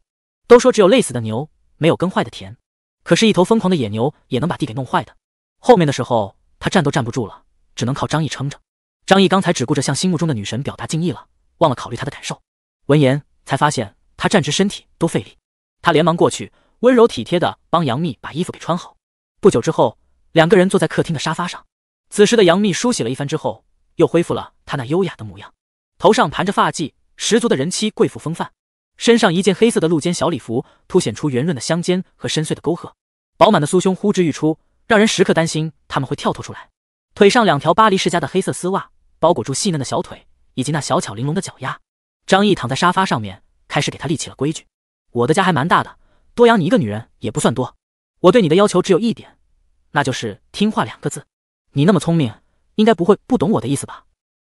都说只有累死的牛，没有耕坏的田，可是，一头疯狂的野牛也能把地给弄坏的。后面的时候，他站都站不住了，只能靠张毅撑着。张毅刚才只顾着向心目中的女神表达敬意了，忘了考虑她的感受。闻言，才发现他站直身体多费力，他连忙过去，温柔体贴的帮杨幂把衣服给穿好。不久之后。两个人坐在客厅的沙发上，此时的杨幂梳洗了一番之后，又恢复了她那优雅的模样，头上盘着发髻，十足的人妻贵妇风范，身上一件黑色的露肩小礼服，凸显出圆润的香肩和深邃的沟壑，饱满的酥胸呼之欲出，让人时刻担心他们会跳脱出来。腿上两条巴黎世家的黑色丝袜，包裹住细嫩的小腿以及那小巧玲珑的脚丫。张毅躺在沙发上面，开始给她立起了规矩：“我的家还蛮大的，多养你一个女人也不算多。我对你的要求只有一点。”那就是听话两个字，你那么聪明，应该不会不懂我的意思吧？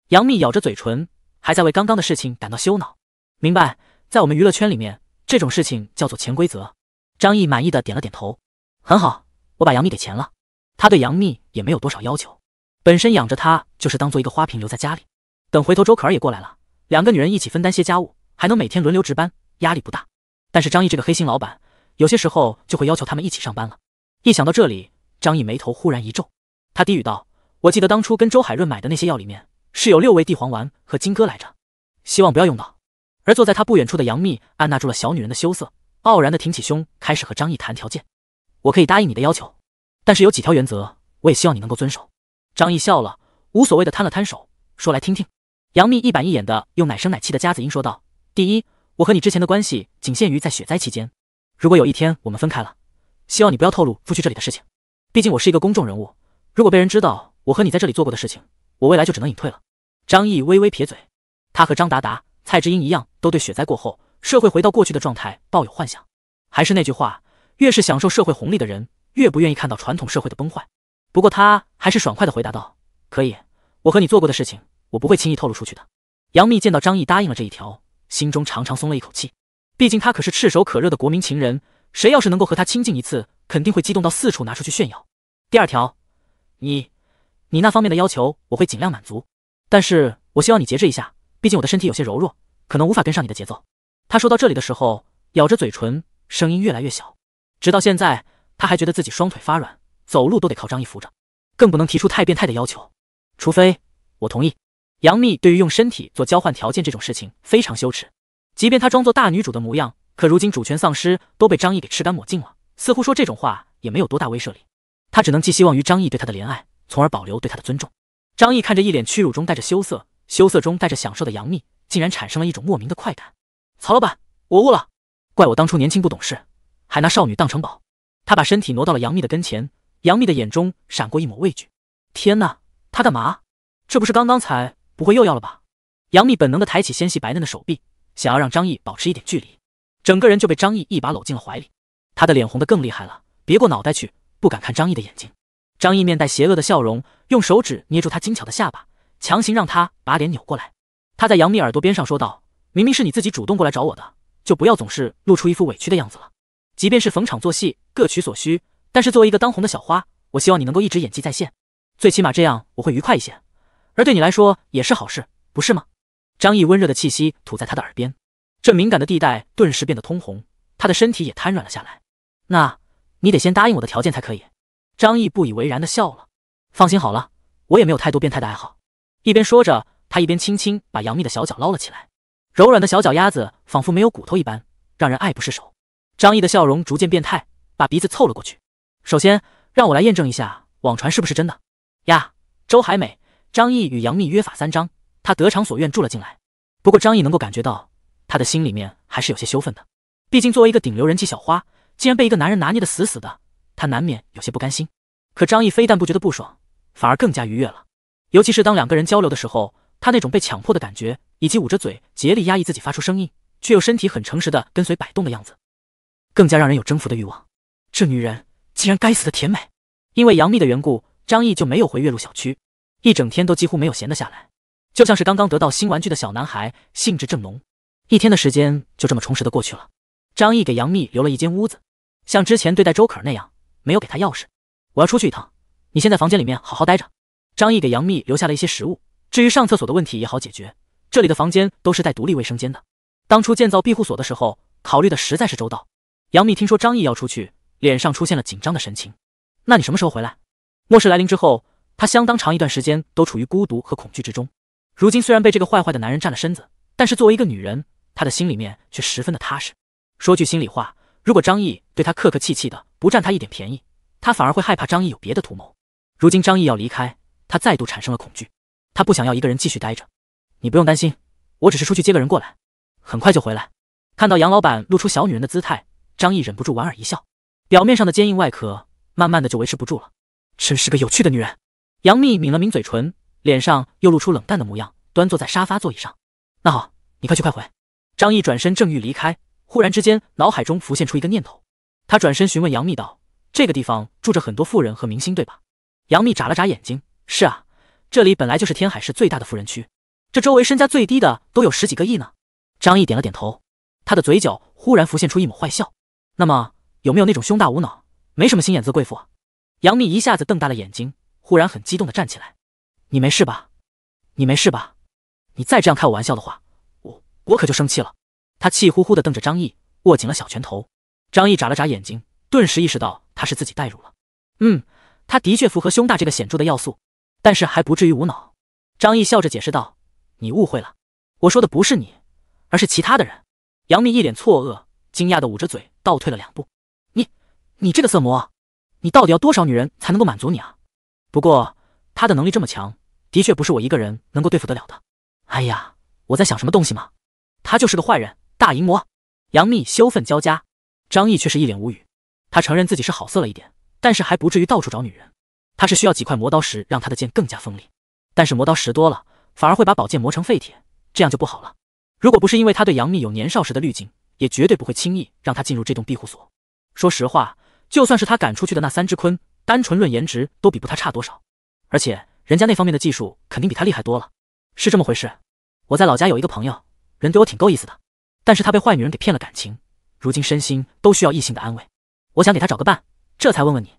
杨幂咬着嘴唇，还在为刚刚的事情感到羞恼。明白，在我们娱乐圈里面，这种事情叫做潜规则。张毅满意的点了点头，很好，我把杨幂给钱了。他对杨幂也没有多少要求，本身养着她就是当做一个花瓶留在家里。等回头周可儿也过来了，两个女人一起分担些家务，还能每天轮流值班，压力不大。但是张毅这个黑心老板，有些时候就会要求他们一起上班了。一想到这里。张毅眉头忽然一皱，他低语道：“我记得当初跟周海润买的那些药里面是有六味地黄丸和金戈来着，希望不要用到。”而坐在他不远处的杨幂按捺住了小女人的羞涩，傲然的挺起胸，开始和张毅谈条件：“我可以答应你的要求，但是有几条原则，我也希望你能够遵守。”张毅笑了，无所谓的摊了摊手，说：“来听听。”杨幂一板一眼的用奶声奶气的夹子音说道：“第一，我和你之前的关系仅限于在雪灾期间，如果有一天我们分开了，希望你不要透露出去这里的事情。”毕竟我是一个公众人物，如果被人知道我和你在这里做过的事情，我未来就只能隐退了。张毅微微撇嘴，他和张达达、蔡志英一样，都对雪灾过后社会回到过去的状态抱有幻想。还是那句话，越是享受社会红利的人，越不愿意看到传统社会的崩坏。不过他还是爽快地回答道：“可以，我和你做过的事情，我不会轻易透露出去的。”杨幂见到张毅答应了这一条，心中长长松了一口气。毕竟他可是炙手可热的国民情人。谁要是能够和他亲近一次，肯定会激动到四处拿出去炫耀。第二条，你，你那方面的要求我会尽量满足，但是我希望你节制一下，毕竟我的身体有些柔弱，可能无法跟上你的节奏。他说到这里的时候，咬着嘴唇，声音越来越小，直到现在，他还觉得自己双腿发软，走路都得靠张毅扶着，更不能提出太变态的要求，除非我同意。杨幂对于用身体做交换条件这种事情非常羞耻，即便她装作大女主的模样。可如今主权丧失都被张毅给吃干抹净了，似乎说这种话也没有多大威慑力。他只能寄希望于张毅对他的怜爱，从而保留对他的尊重。张毅看着一脸屈辱中带着羞涩，羞涩中带着享受的杨幂，竟然产生了一种莫名的快感。曹老板，我悟了，怪我当初年轻不懂事，还拿少女当城堡。他把身体挪到了杨幂的跟前，杨幂的眼中闪过一抹畏惧。天哪，他干嘛？这不是刚刚才不会又要了吧？杨幂本能的抬起纤细白嫩的手臂，想要让张毅保持一点距离。整个人就被张毅一把搂进了怀里，他的脸红得更厉害了，别过脑袋去，不敢看张毅的眼睛。张毅面带邪恶的笑容，用手指捏住他精巧的下巴，强行让他把脸扭过来。他在杨幂耳朵边上说道：“明明是你自己主动过来找我的，就不要总是露出一副委屈的样子了。即便是逢场作戏，各取所需，但是作为一个当红的小花，我希望你能够一直演技在线，最起码这样我会愉快一些，而对你来说也是好事，不是吗？”张毅温热的气息吐在他的耳边。这敏感的地带顿时变得通红，他的身体也瘫软了下来。那，你得先答应我的条件才可以。张毅不以为然的笑了。放心好了，我也没有太多变态的爱好。一边说着，他一边轻轻把杨幂的小脚捞了起来。柔软的小脚丫子仿佛没有骨头一般，让人爱不释手。张毅的笑容逐渐变态，把鼻子凑了过去。首先，让我来验证一下网传是不是真的呀？周海美，张毅与杨幂约法三章，他得偿所愿住了进来。不过，张毅能够感觉到。他的心里面还是有些羞愤的，毕竟作为一个顶流人气小花，竟然被一个男人拿捏的死死的，他难免有些不甘心。可张毅非但不觉得不爽，反而更加愉悦了。尤其是当两个人交流的时候，他那种被强迫的感觉，以及捂着嘴竭力压抑自己发出声音，却又身体很诚实的跟随摆动的样子，更加让人有征服的欲望。这女人竟然该死的甜美！因为杨幂的缘故，张毅就没有回岳麓小区，一整天都几乎没有闲得下来，就像是刚刚得到新玩具的小男孩，兴致正浓。一天的时间就这么充实的过去了。张毅给杨幂留了一间屋子，像之前对待周可儿那样，没有给她钥匙。我要出去一趟，你先在房间里面好好待着。张毅给杨幂留下了一些食物，至于上厕所的问题也好解决，这里的房间都是带独立卫生间的。当初建造庇护所的时候，考虑的实在是周到。杨幂听说张毅要出去，脸上出现了紧张的神情。那你什么时候回来？末世来临之后，她相当长一段时间都处于孤独和恐惧之中。如今虽然被这个坏坏的男人占了身子，但是作为一个女人。他的心里面却十分的踏实。说句心里话，如果张毅对他客客气气的，不占他一点便宜，他反而会害怕张毅有别的图谋。如今张毅要离开，他再度产生了恐惧。他不想要一个人继续待着。你不用担心，我只是出去接个人过来，很快就回来。看到杨老板露出小女人的姿态，张毅忍不住莞尔一笑。表面上的坚硬外壳，慢慢的就维持不住了。真是个有趣的女人。杨幂抿了抿嘴唇，脸上又露出冷淡的模样，端坐在沙发座椅上。那好，你快去快回。张毅转身正欲离开，忽然之间脑海中浮现出一个念头，他转身询问杨幂道：“这个地方住着很多富人和明星，对吧？”杨幂眨了眨眼睛：“是啊，这里本来就是天海市最大的富人区，这周围身家最低的都有十几个亿呢。”张毅点了点头，他的嘴角忽然浮现出一抹坏笑：“那么有没有那种胸大无脑、没什么心眼子的贵妇？”杨幂一下子瞪大了眼睛，忽然很激动的站起来：“你没事吧？你没事吧？你再这样开我玩笑的话……”我可就生气了，他气呼呼地瞪着张毅，握紧了小拳头。张毅眨了眨眼睛，顿时意识到他是自己代入了。嗯，他的确符合胸大这个显著的要素，但是还不至于无脑。张毅笑着解释道：“你误会了，我说的不是你，而是其他的人。”杨幂一脸错愕，惊讶地捂着嘴，倒退了两步：“你，你这个色魔，你到底要多少女人才能够满足你啊？”不过他的能力这么强，的确不是我一个人能够对付得了的。哎呀，我在想什么东西吗？他就是个坏人，大淫魔！杨幂羞愤交加，张毅却是一脸无语。他承认自己是好色了一点，但是还不至于到处找女人。他是需要几块磨刀石，让他的剑更加锋利。但是磨刀石多了，反而会把宝剑磨成废铁，这样就不好了。如果不是因为他对杨幂有年少时的滤镜，也绝对不会轻易让她进入这栋庇护所。说实话，就算是他赶出去的那三只鲲，单纯论颜值都比不他差多少，而且人家那方面的技术肯定比他厉害多了。是这么回事？我在老家有一个朋友。人对我挺够意思的，但是他被坏女人给骗了感情，如今身心都需要异性的安慰，我想给他找个伴，这才问问你，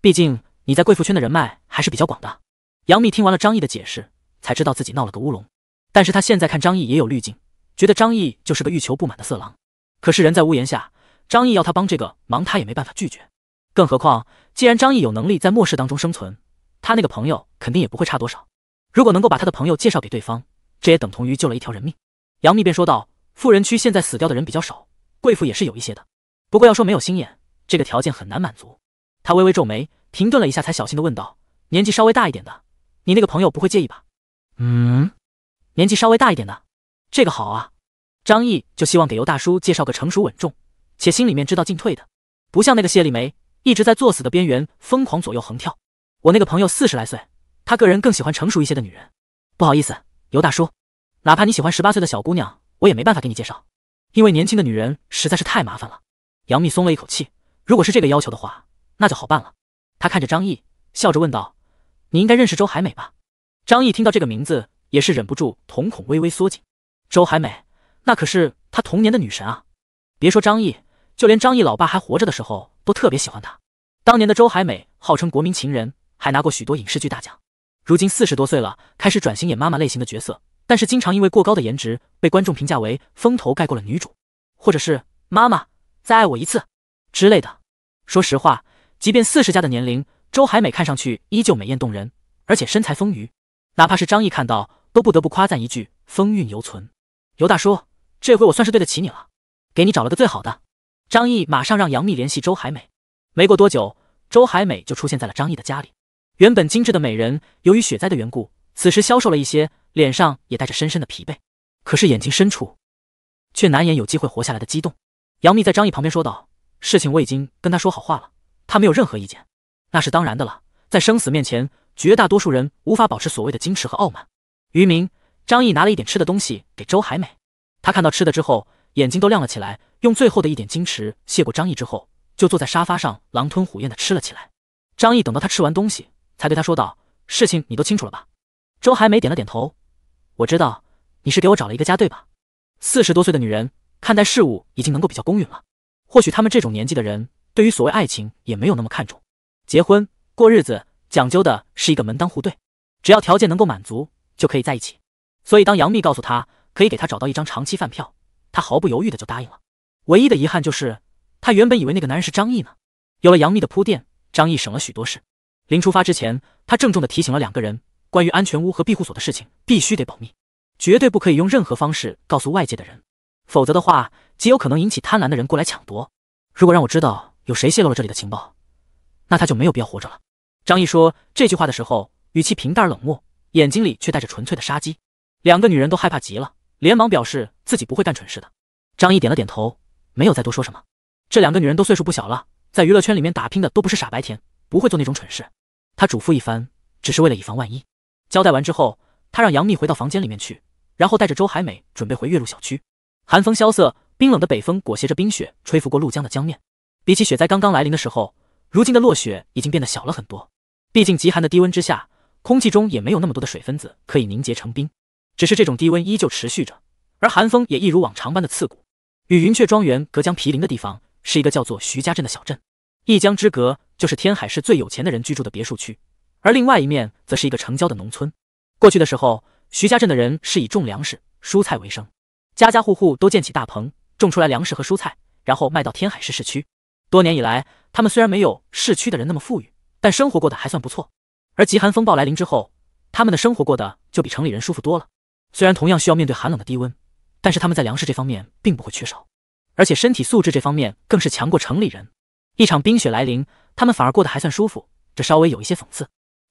毕竟你在贵妇圈的人脉还是比较广的。杨幂听完了张毅的解释，才知道自己闹了个乌龙，但是他现在看张毅也有滤镜，觉得张毅就是个欲求不满的色狼。可是人在屋檐下，张毅要他帮这个忙，他也没办法拒绝，更何况既然张毅有能力在末世当中生存，他那个朋友肯定也不会差多少，如果能够把他的朋友介绍给对方，这也等同于救了一条人命。杨幂便说道：“富人区现在死掉的人比较少，贵妇也是有一些的。不过要说没有心眼，这个条件很难满足。”他微微皱眉，停顿了一下，才小心的问道：“年纪稍微大一点的，你那个朋友不会介意吧？”“嗯，年纪稍微大一点的，这个好啊。”张毅就希望给尤大叔介绍个成熟稳重且心里面知道进退的，不像那个谢丽梅一直在作死的边缘疯狂左右横跳。我那个朋友四十来岁，他个人更喜欢成熟一些的女人。不好意思，尤大叔。哪怕你喜欢十八岁的小姑娘，我也没办法给你介绍，因为年轻的女人实在是太麻烦了。杨幂松了一口气，如果是这个要求的话，那就好办了。她看着张毅，笑着问道：“你应该认识周海美吧？”张毅听到这个名字，也是忍不住瞳孔微微缩紧。周海美，那可是他童年的女神啊！别说张毅，就连张毅老爸还活着的时候都特别喜欢她。当年的周海美号称国民情人，还拿过许多影视剧大奖。如今四十多岁了，开始转型演妈妈类型的角色。但是经常因为过高的颜值被观众评价为风头盖过了女主，或者是妈妈再爱我一次之类的。说实话，即便四十加的年龄，周海美看上去依旧美艳动人，而且身材丰腴，哪怕是张毅看到都不得不夸赞一句风韵犹存。尤大叔，这回我算是对得起你了，给你找了个最好的。张毅马上让杨幂联系周海美，没过多久，周海美就出现在了张毅的家里。原本精致的美人，由于雪灾的缘故。此时消瘦了一些，脸上也带着深深的疲惫，可是眼睛深处却难掩有机会活下来的激动。杨幂在张毅旁边说道：“事情我已经跟他说好话了，他没有任何意见。那是当然的了，在生死面前，绝大多数人无法保持所谓的矜持和傲慢。”渔民张毅拿了一点吃的东西给周海美，他看到吃的之后，眼睛都亮了起来，用最后的一点矜持谢过张毅之后，就坐在沙发上狼吞虎咽的吃了起来。张毅等到他吃完东西，才对他说道：“事情你都清楚了吧？”周海梅点了点头，我知道你是给我找了一个家，对吧？四十多岁的女人看待事物已经能够比较公允了。或许他们这种年纪的人对于所谓爱情也没有那么看重，结婚过日子讲究的是一个门当户对，只要条件能够满足就可以在一起。所以当杨幂告诉他可以给他找到一张长期饭票，他毫不犹豫的就答应了。唯一的遗憾就是他原本以为那个男人是张毅呢。有了杨幂的铺垫，张毅省了许多事。临出发之前，他郑重的提醒了两个人。关于安全屋和庇护所的事情，必须得保密，绝对不可以用任何方式告诉外界的人，否则的话，极有可能引起贪婪的人过来抢夺。如果让我知道有谁泄露了这里的情报，那他就没有必要活着了。张毅说这句话的时候，语气平淡冷漠，眼睛里却带着纯粹的杀机。两个女人都害怕极了，连忙表示自己不会干蠢事的。张毅点了点头，没有再多说什么。这两个女人都岁数不小了，在娱乐圈里面打拼的都不是傻白甜，不会做那种蠢事。他嘱咐一番，只是为了以防万一。交代完之后，他让杨幂回到房间里面去，然后带着周海美准备回岳麓小区。寒风萧瑟，冰冷的北风裹挟着冰雪吹拂过陆江的江面。比起雪灾刚刚来临的时候，如今的落雪已经变得小了很多。毕竟极寒的低温之下，空气中也没有那么多的水分子可以凝结成冰。只是这种低温依旧持续着，而寒风也一如往常般的刺骨。与云雀庄园隔江毗邻的地方，是一个叫做徐家镇的小镇。一江之隔，就是天海市最有钱的人居住的别墅区。而另外一面则是一个城郊的农村。过去的时候，徐家镇的人是以种粮食、蔬菜为生，家家户户都建起大棚，种出来粮食和蔬菜，然后卖到天海市市区。多年以来，他们虽然没有市区的人那么富裕，但生活过得还算不错。而极寒风暴来临之后，他们的生活过得就比城里人舒服多了。虽然同样需要面对寒冷的低温，但是他们在粮食这方面并不会缺少，而且身体素质这方面更是强过城里人。一场冰雪来临，他们反而过得还算舒服，这稍微有一些讽刺。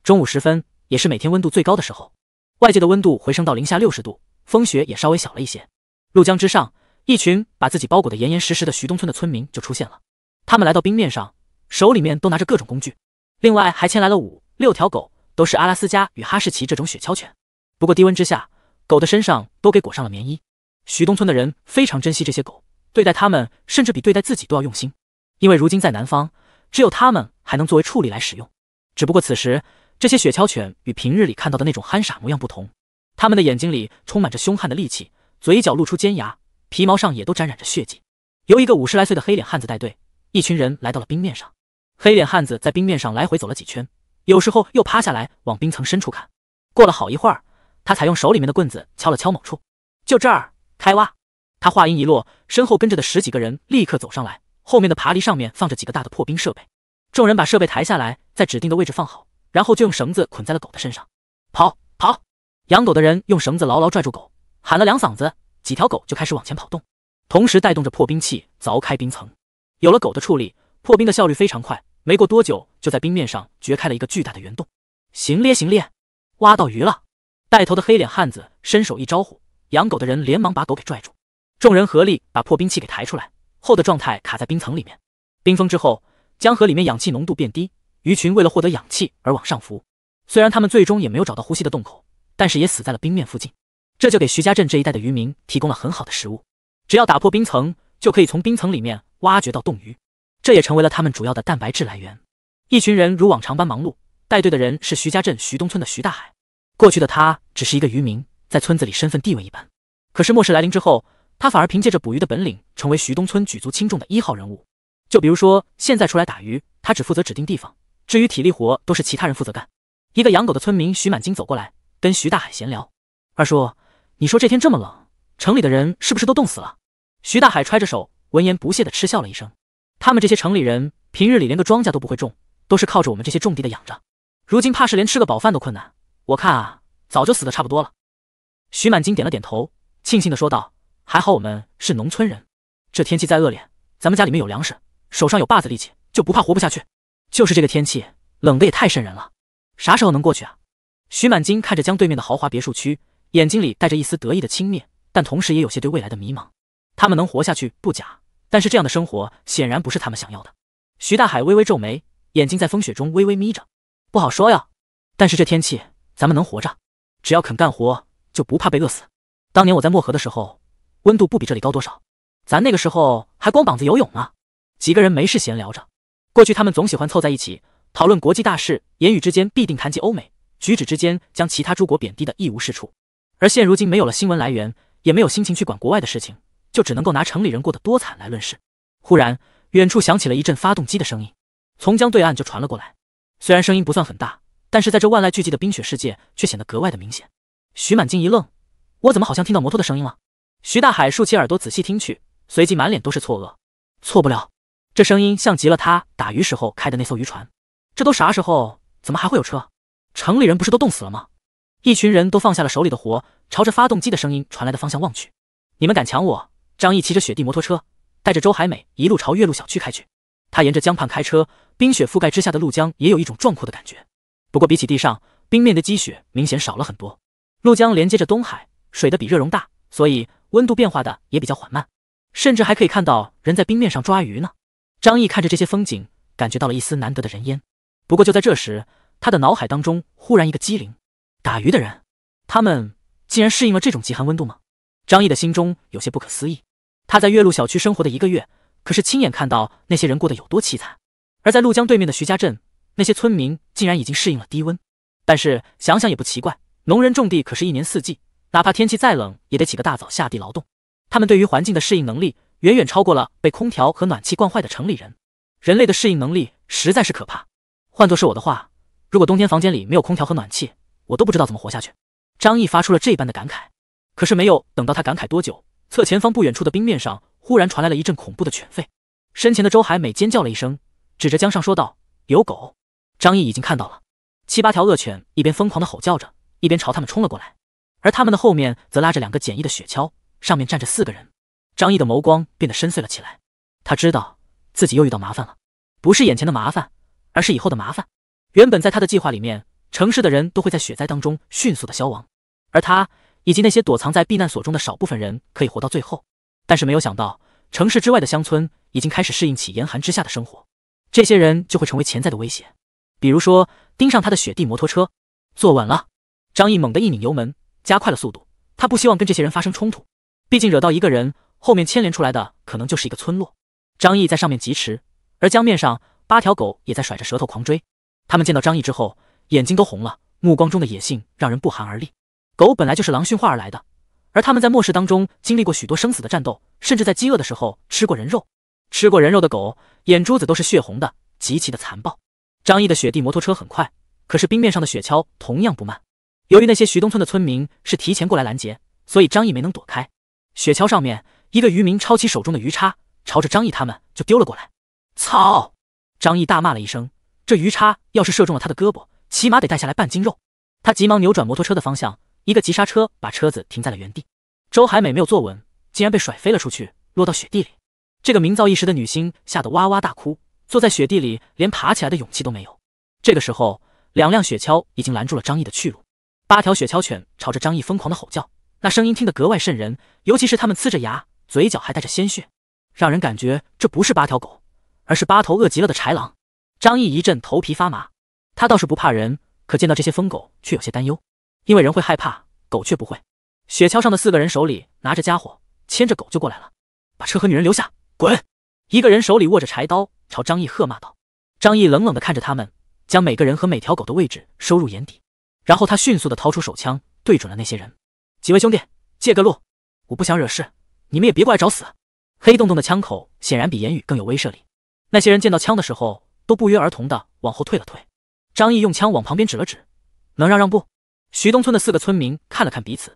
中午时分，也是每天温度最高的时候，外界的温度回升到零下六十度，风雪也稍微小了一些。陆江之上，一群把自己包裹得严严实实的徐东村的村民就出现了。他们来到冰面上，手里面都拿着各种工具，另外还牵来了五六条狗，都是阿拉斯加与哈士奇这种雪橇犬。不过低温之下，狗的身上都给裹上了棉衣。徐东村的人非常珍惜这些狗，对待他们甚至比对待自己都要用心，因为如今在南方，只有他们还能作为畜力来使用。只不过此时。这些雪橇犬与平日里看到的那种憨傻模样不同，它们的眼睛里充满着凶悍的戾气，嘴角露出尖牙，皮毛上也都沾染着血迹。由一个五十来岁的黑脸汉子带队，一群人来到了冰面上。黑脸汉子在冰面上来回走了几圈，有时候又趴下来往冰层深处看。过了好一会儿，他才用手里面的棍子敲了敲某处，就这儿开挖。他话音一落，身后跟着的十几个人立刻走上来，后面的爬犁上面放着几个大的破冰设备。众人把设备抬下来，在指定的位置放好。然后就用绳子捆在了狗的身上，跑跑，养狗的人用绳子牢牢拽住狗，喊了两嗓子，几条狗就开始往前跑动，同时带动着破冰器凿开冰层。有了狗的处理，破冰的效率非常快，没过多久就在冰面上掘开了一个巨大的圆洞。行咧行咧，挖到鱼了！带头的黑脸汉子伸手一招呼，养狗的人连忙把狗给拽住，众人合力把破冰器给抬出来，后的状态卡在冰层里面。冰封之后，江河里面氧气浓度变低。鱼群为了获得氧气而往上浮，虽然他们最终也没有找到呼吸的洞口，但是也死在了冰面附近。这就给徐家镇这一带的渔民提供了很好的食物，只要打破冰层，就可以从冰层里面挖掘到冻鱼，这也成为了他们主要的蛋白质来源。一群人如往常般忙碌，带队的人是徐家镇徐东村的徐大海。过去的他只是一个渔民，在村子里身份地位一般。可是末世来临之后，他反而凭借着捕鱼的本领，成为徐东村举足轻重的一号人物。就比如说现在出来打鱼，他只负责指定地方。至于体力活都是其他人负责干。一个养狗的村民徐满金走过来，跟徐大海闲聊：“二叔，你说这天这么冷，城里的人是不是都冻死了？”徐大海揣着手，闻言不屑的嗤笑了一声：“他们这些城里人，平日里连个庄稼都不会种，都是靠着我们这些种地的养着，如今怕是连吃个饱饭都困难。我看啊，早就死的差不多了。”徐满金点了点头，庆幸的说道：“还好我们是农村人，这天气再恶劣，咱们家里面有粮食，手上有把子力气，就不怕活不下去。”就是这个天气，冷的也太瘆人了。啥时候能过去啊？徐满金看着江对面的豪华别墅区，眼睛里带着一丝得意的轻蔑，但同时也有些对未来的迷茫。他们能活下去不假，但是这样的生活显然不是他们想要的。徐大海微微皱眉，眼睛在风雪中微微眯着，不好说呀。但是这天气，咱们能活着，只要肯干活，就不怕被饿死。当年我在漠河的时候，温度不比这里高多少，咱那个时候还光膀子游泳呢。几个人没事闲聊着。过去他们总喜欢凑在一起讨论国际大事，言语之间必定谈及欧美，举止之间将其他诸国贬低的一无是处。而现如今没有了新闻来源，也没有心情去管国外的事情，就只能够拿城里人过得多惨来论事。忽然，远处响起了一阵发动机的声音，从江对岸就传了过来。虽然声音不算很大，但是在这万籁俱寂的冰雪世界却显得格外的明显。徐满金一愣，我怎么好像听到摩托的声音了？徐大海竖起耳朵仔细听去，随即满脸都是错愕，错不了。这声音像极了他打鱼时候开的那艘渔船。这都啥时候？怎么还会有车？城里人不是都冻死了吗？一群人都放下了手里的活，朝着发动机的声音传来的方向望去。你们敢抢我？张毅骑着雪地摩托车，带着周海美一路朝岳麓小区开去。他沿着江畔开车，冰雪覆盖之下的陆江也有一种壮阔的感觉。不过比起地上冰面的积雪，明显少了很多。陆江连接着东海，水的比热容大，所以温度变化的也比较缓慢。甚至还可以看到人在冰面上抓鱼呢。张毅看着这些风景，感觉到了一丝难得的人烟。不过就在这时，他的脑海当中忽然一个机灵：打鱼的人，他们竟然适应了这种极寒温度吗？张毅的心中有些不可思议。他在岳麓小区生活的一个月，可是亲眼看到那些人过得有多凄惨。而在陆江对面的徐家镇，那些村民竟然已经适应了低温。但是想想也不奇怪，农人种地可是一年四季，哪怕天气再冷，也得起个大早下地劳动。他们对于环境的适应能力。远远超过了被空调和暖气惯坏的城里人，人类的适应能力实在是可怕。换作是我的话，如果冬天房间里没有空调和暖气，我都不知道怎么活下去。张毅发出了这般的感慨。可是没有等到他感慨多久，侧前方不远处的冰面上忽然传来了一阵恐怖的犬吠，身前的周海美尖叫了一声，指着江上说道：“有狗！”张毅已经看到了，七八条恶犬一边疯狂的吼叫着，一边朝他们冲了过来，而他们的后面则拉着两个简易的雪橇，上面站着四个人。张毅的眸光变得深邃了起来，他知道自己又遇到麻烦了，不是眼前的麻烦，而是以后的麻烦。原本在他的计划里面，城市的人都会在雪灾当中迅速的消亡，而他以及那些躲藏在避难所中的少部分人可以活到最后。但是没有想到，城市之外的乡村已经开始适应起严寒之下的生活，这些人就会成为潜在的威胁。比如说，盯上他的雪地摩托车，坐稳了，张毅猛地一拧油门，加快了速度。他不希望跟这些人发生冲突，毕竟惹到一个人。后面牵连出来的可能就是一个村落。张毅在上面疾驰，而江面上八条狗也在甩着舌头狂追。他们见到张毅之后，眼睛都红了，目光中的野性让人不寒而栗。狗本来就是狼驯化而来的，而他们在末世当中经历过许多生死的战斗，甚至在饥饿的时候吃过人肉。吃过人肉的狗眼珠子都是血红的，极其的残暴。张毅的雪地摩托车很快，可是冰面上的雪橇同样不慢。由于那些徐东村的村民是提前过来拦截，所以张毅没能躲开雪橇上面。一个渔民抄起手中的鱼叉，朝着张毅他们就丢了过来。操！张毅大骂了一声，这鱼叉要是射中了他的胳膊，起码得带下来半斤肉。他急忙扭转摩托车的方向，一个急刹车，把车子停在了原地。周海美没有坐稳，竟然被甩飞了出去，落到雪地里。这个名噪一时的女星吓得哇哇大哭，坐在雪地里连爬起来的勇气都没有。这个时候，两辆雪橇已经拦住了张毅的去路，八条雪橇犬朝着张毅疯狂的吼叫，那声音听得格外瘆人，尤其是它们呲着牙。嘴角还带着鲜血，让人感觉这不是八条狗，而是八头饿极了的豺狼。张毅一阵头皮发麻，他倒是不怕人，可见到这些疯狗却有些担忧，因为人会害怕，狗却不会。雪橇上的四个人手里拿着家伙，牵着狗就过来了，把车和女人留下，滚！一个人手里握着柴刀，朝张毅喝骂道。张毅冷冷地看着他们，将每个人和每条狗的位置收入眼底，然后他迅速地掏出手枪，对准了那些人。几位兄弟，借个路，我不想惹事。你们也别过来找死！黑洞洞的枪口显然比言语更有威慑力。那些人见到枪的时候，都不约而同的往后退了退。张毅用枪往旁边指了指，能让让不？徐东村的四个村民看了看彼此，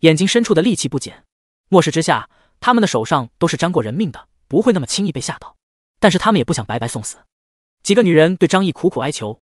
眼睛深处的戾气不减。漠视之下，他们的手上都是沾过人命的，不会那么轻易被吓到。但是他们也不想白白送死。几个女人对张毅苦苦哀求。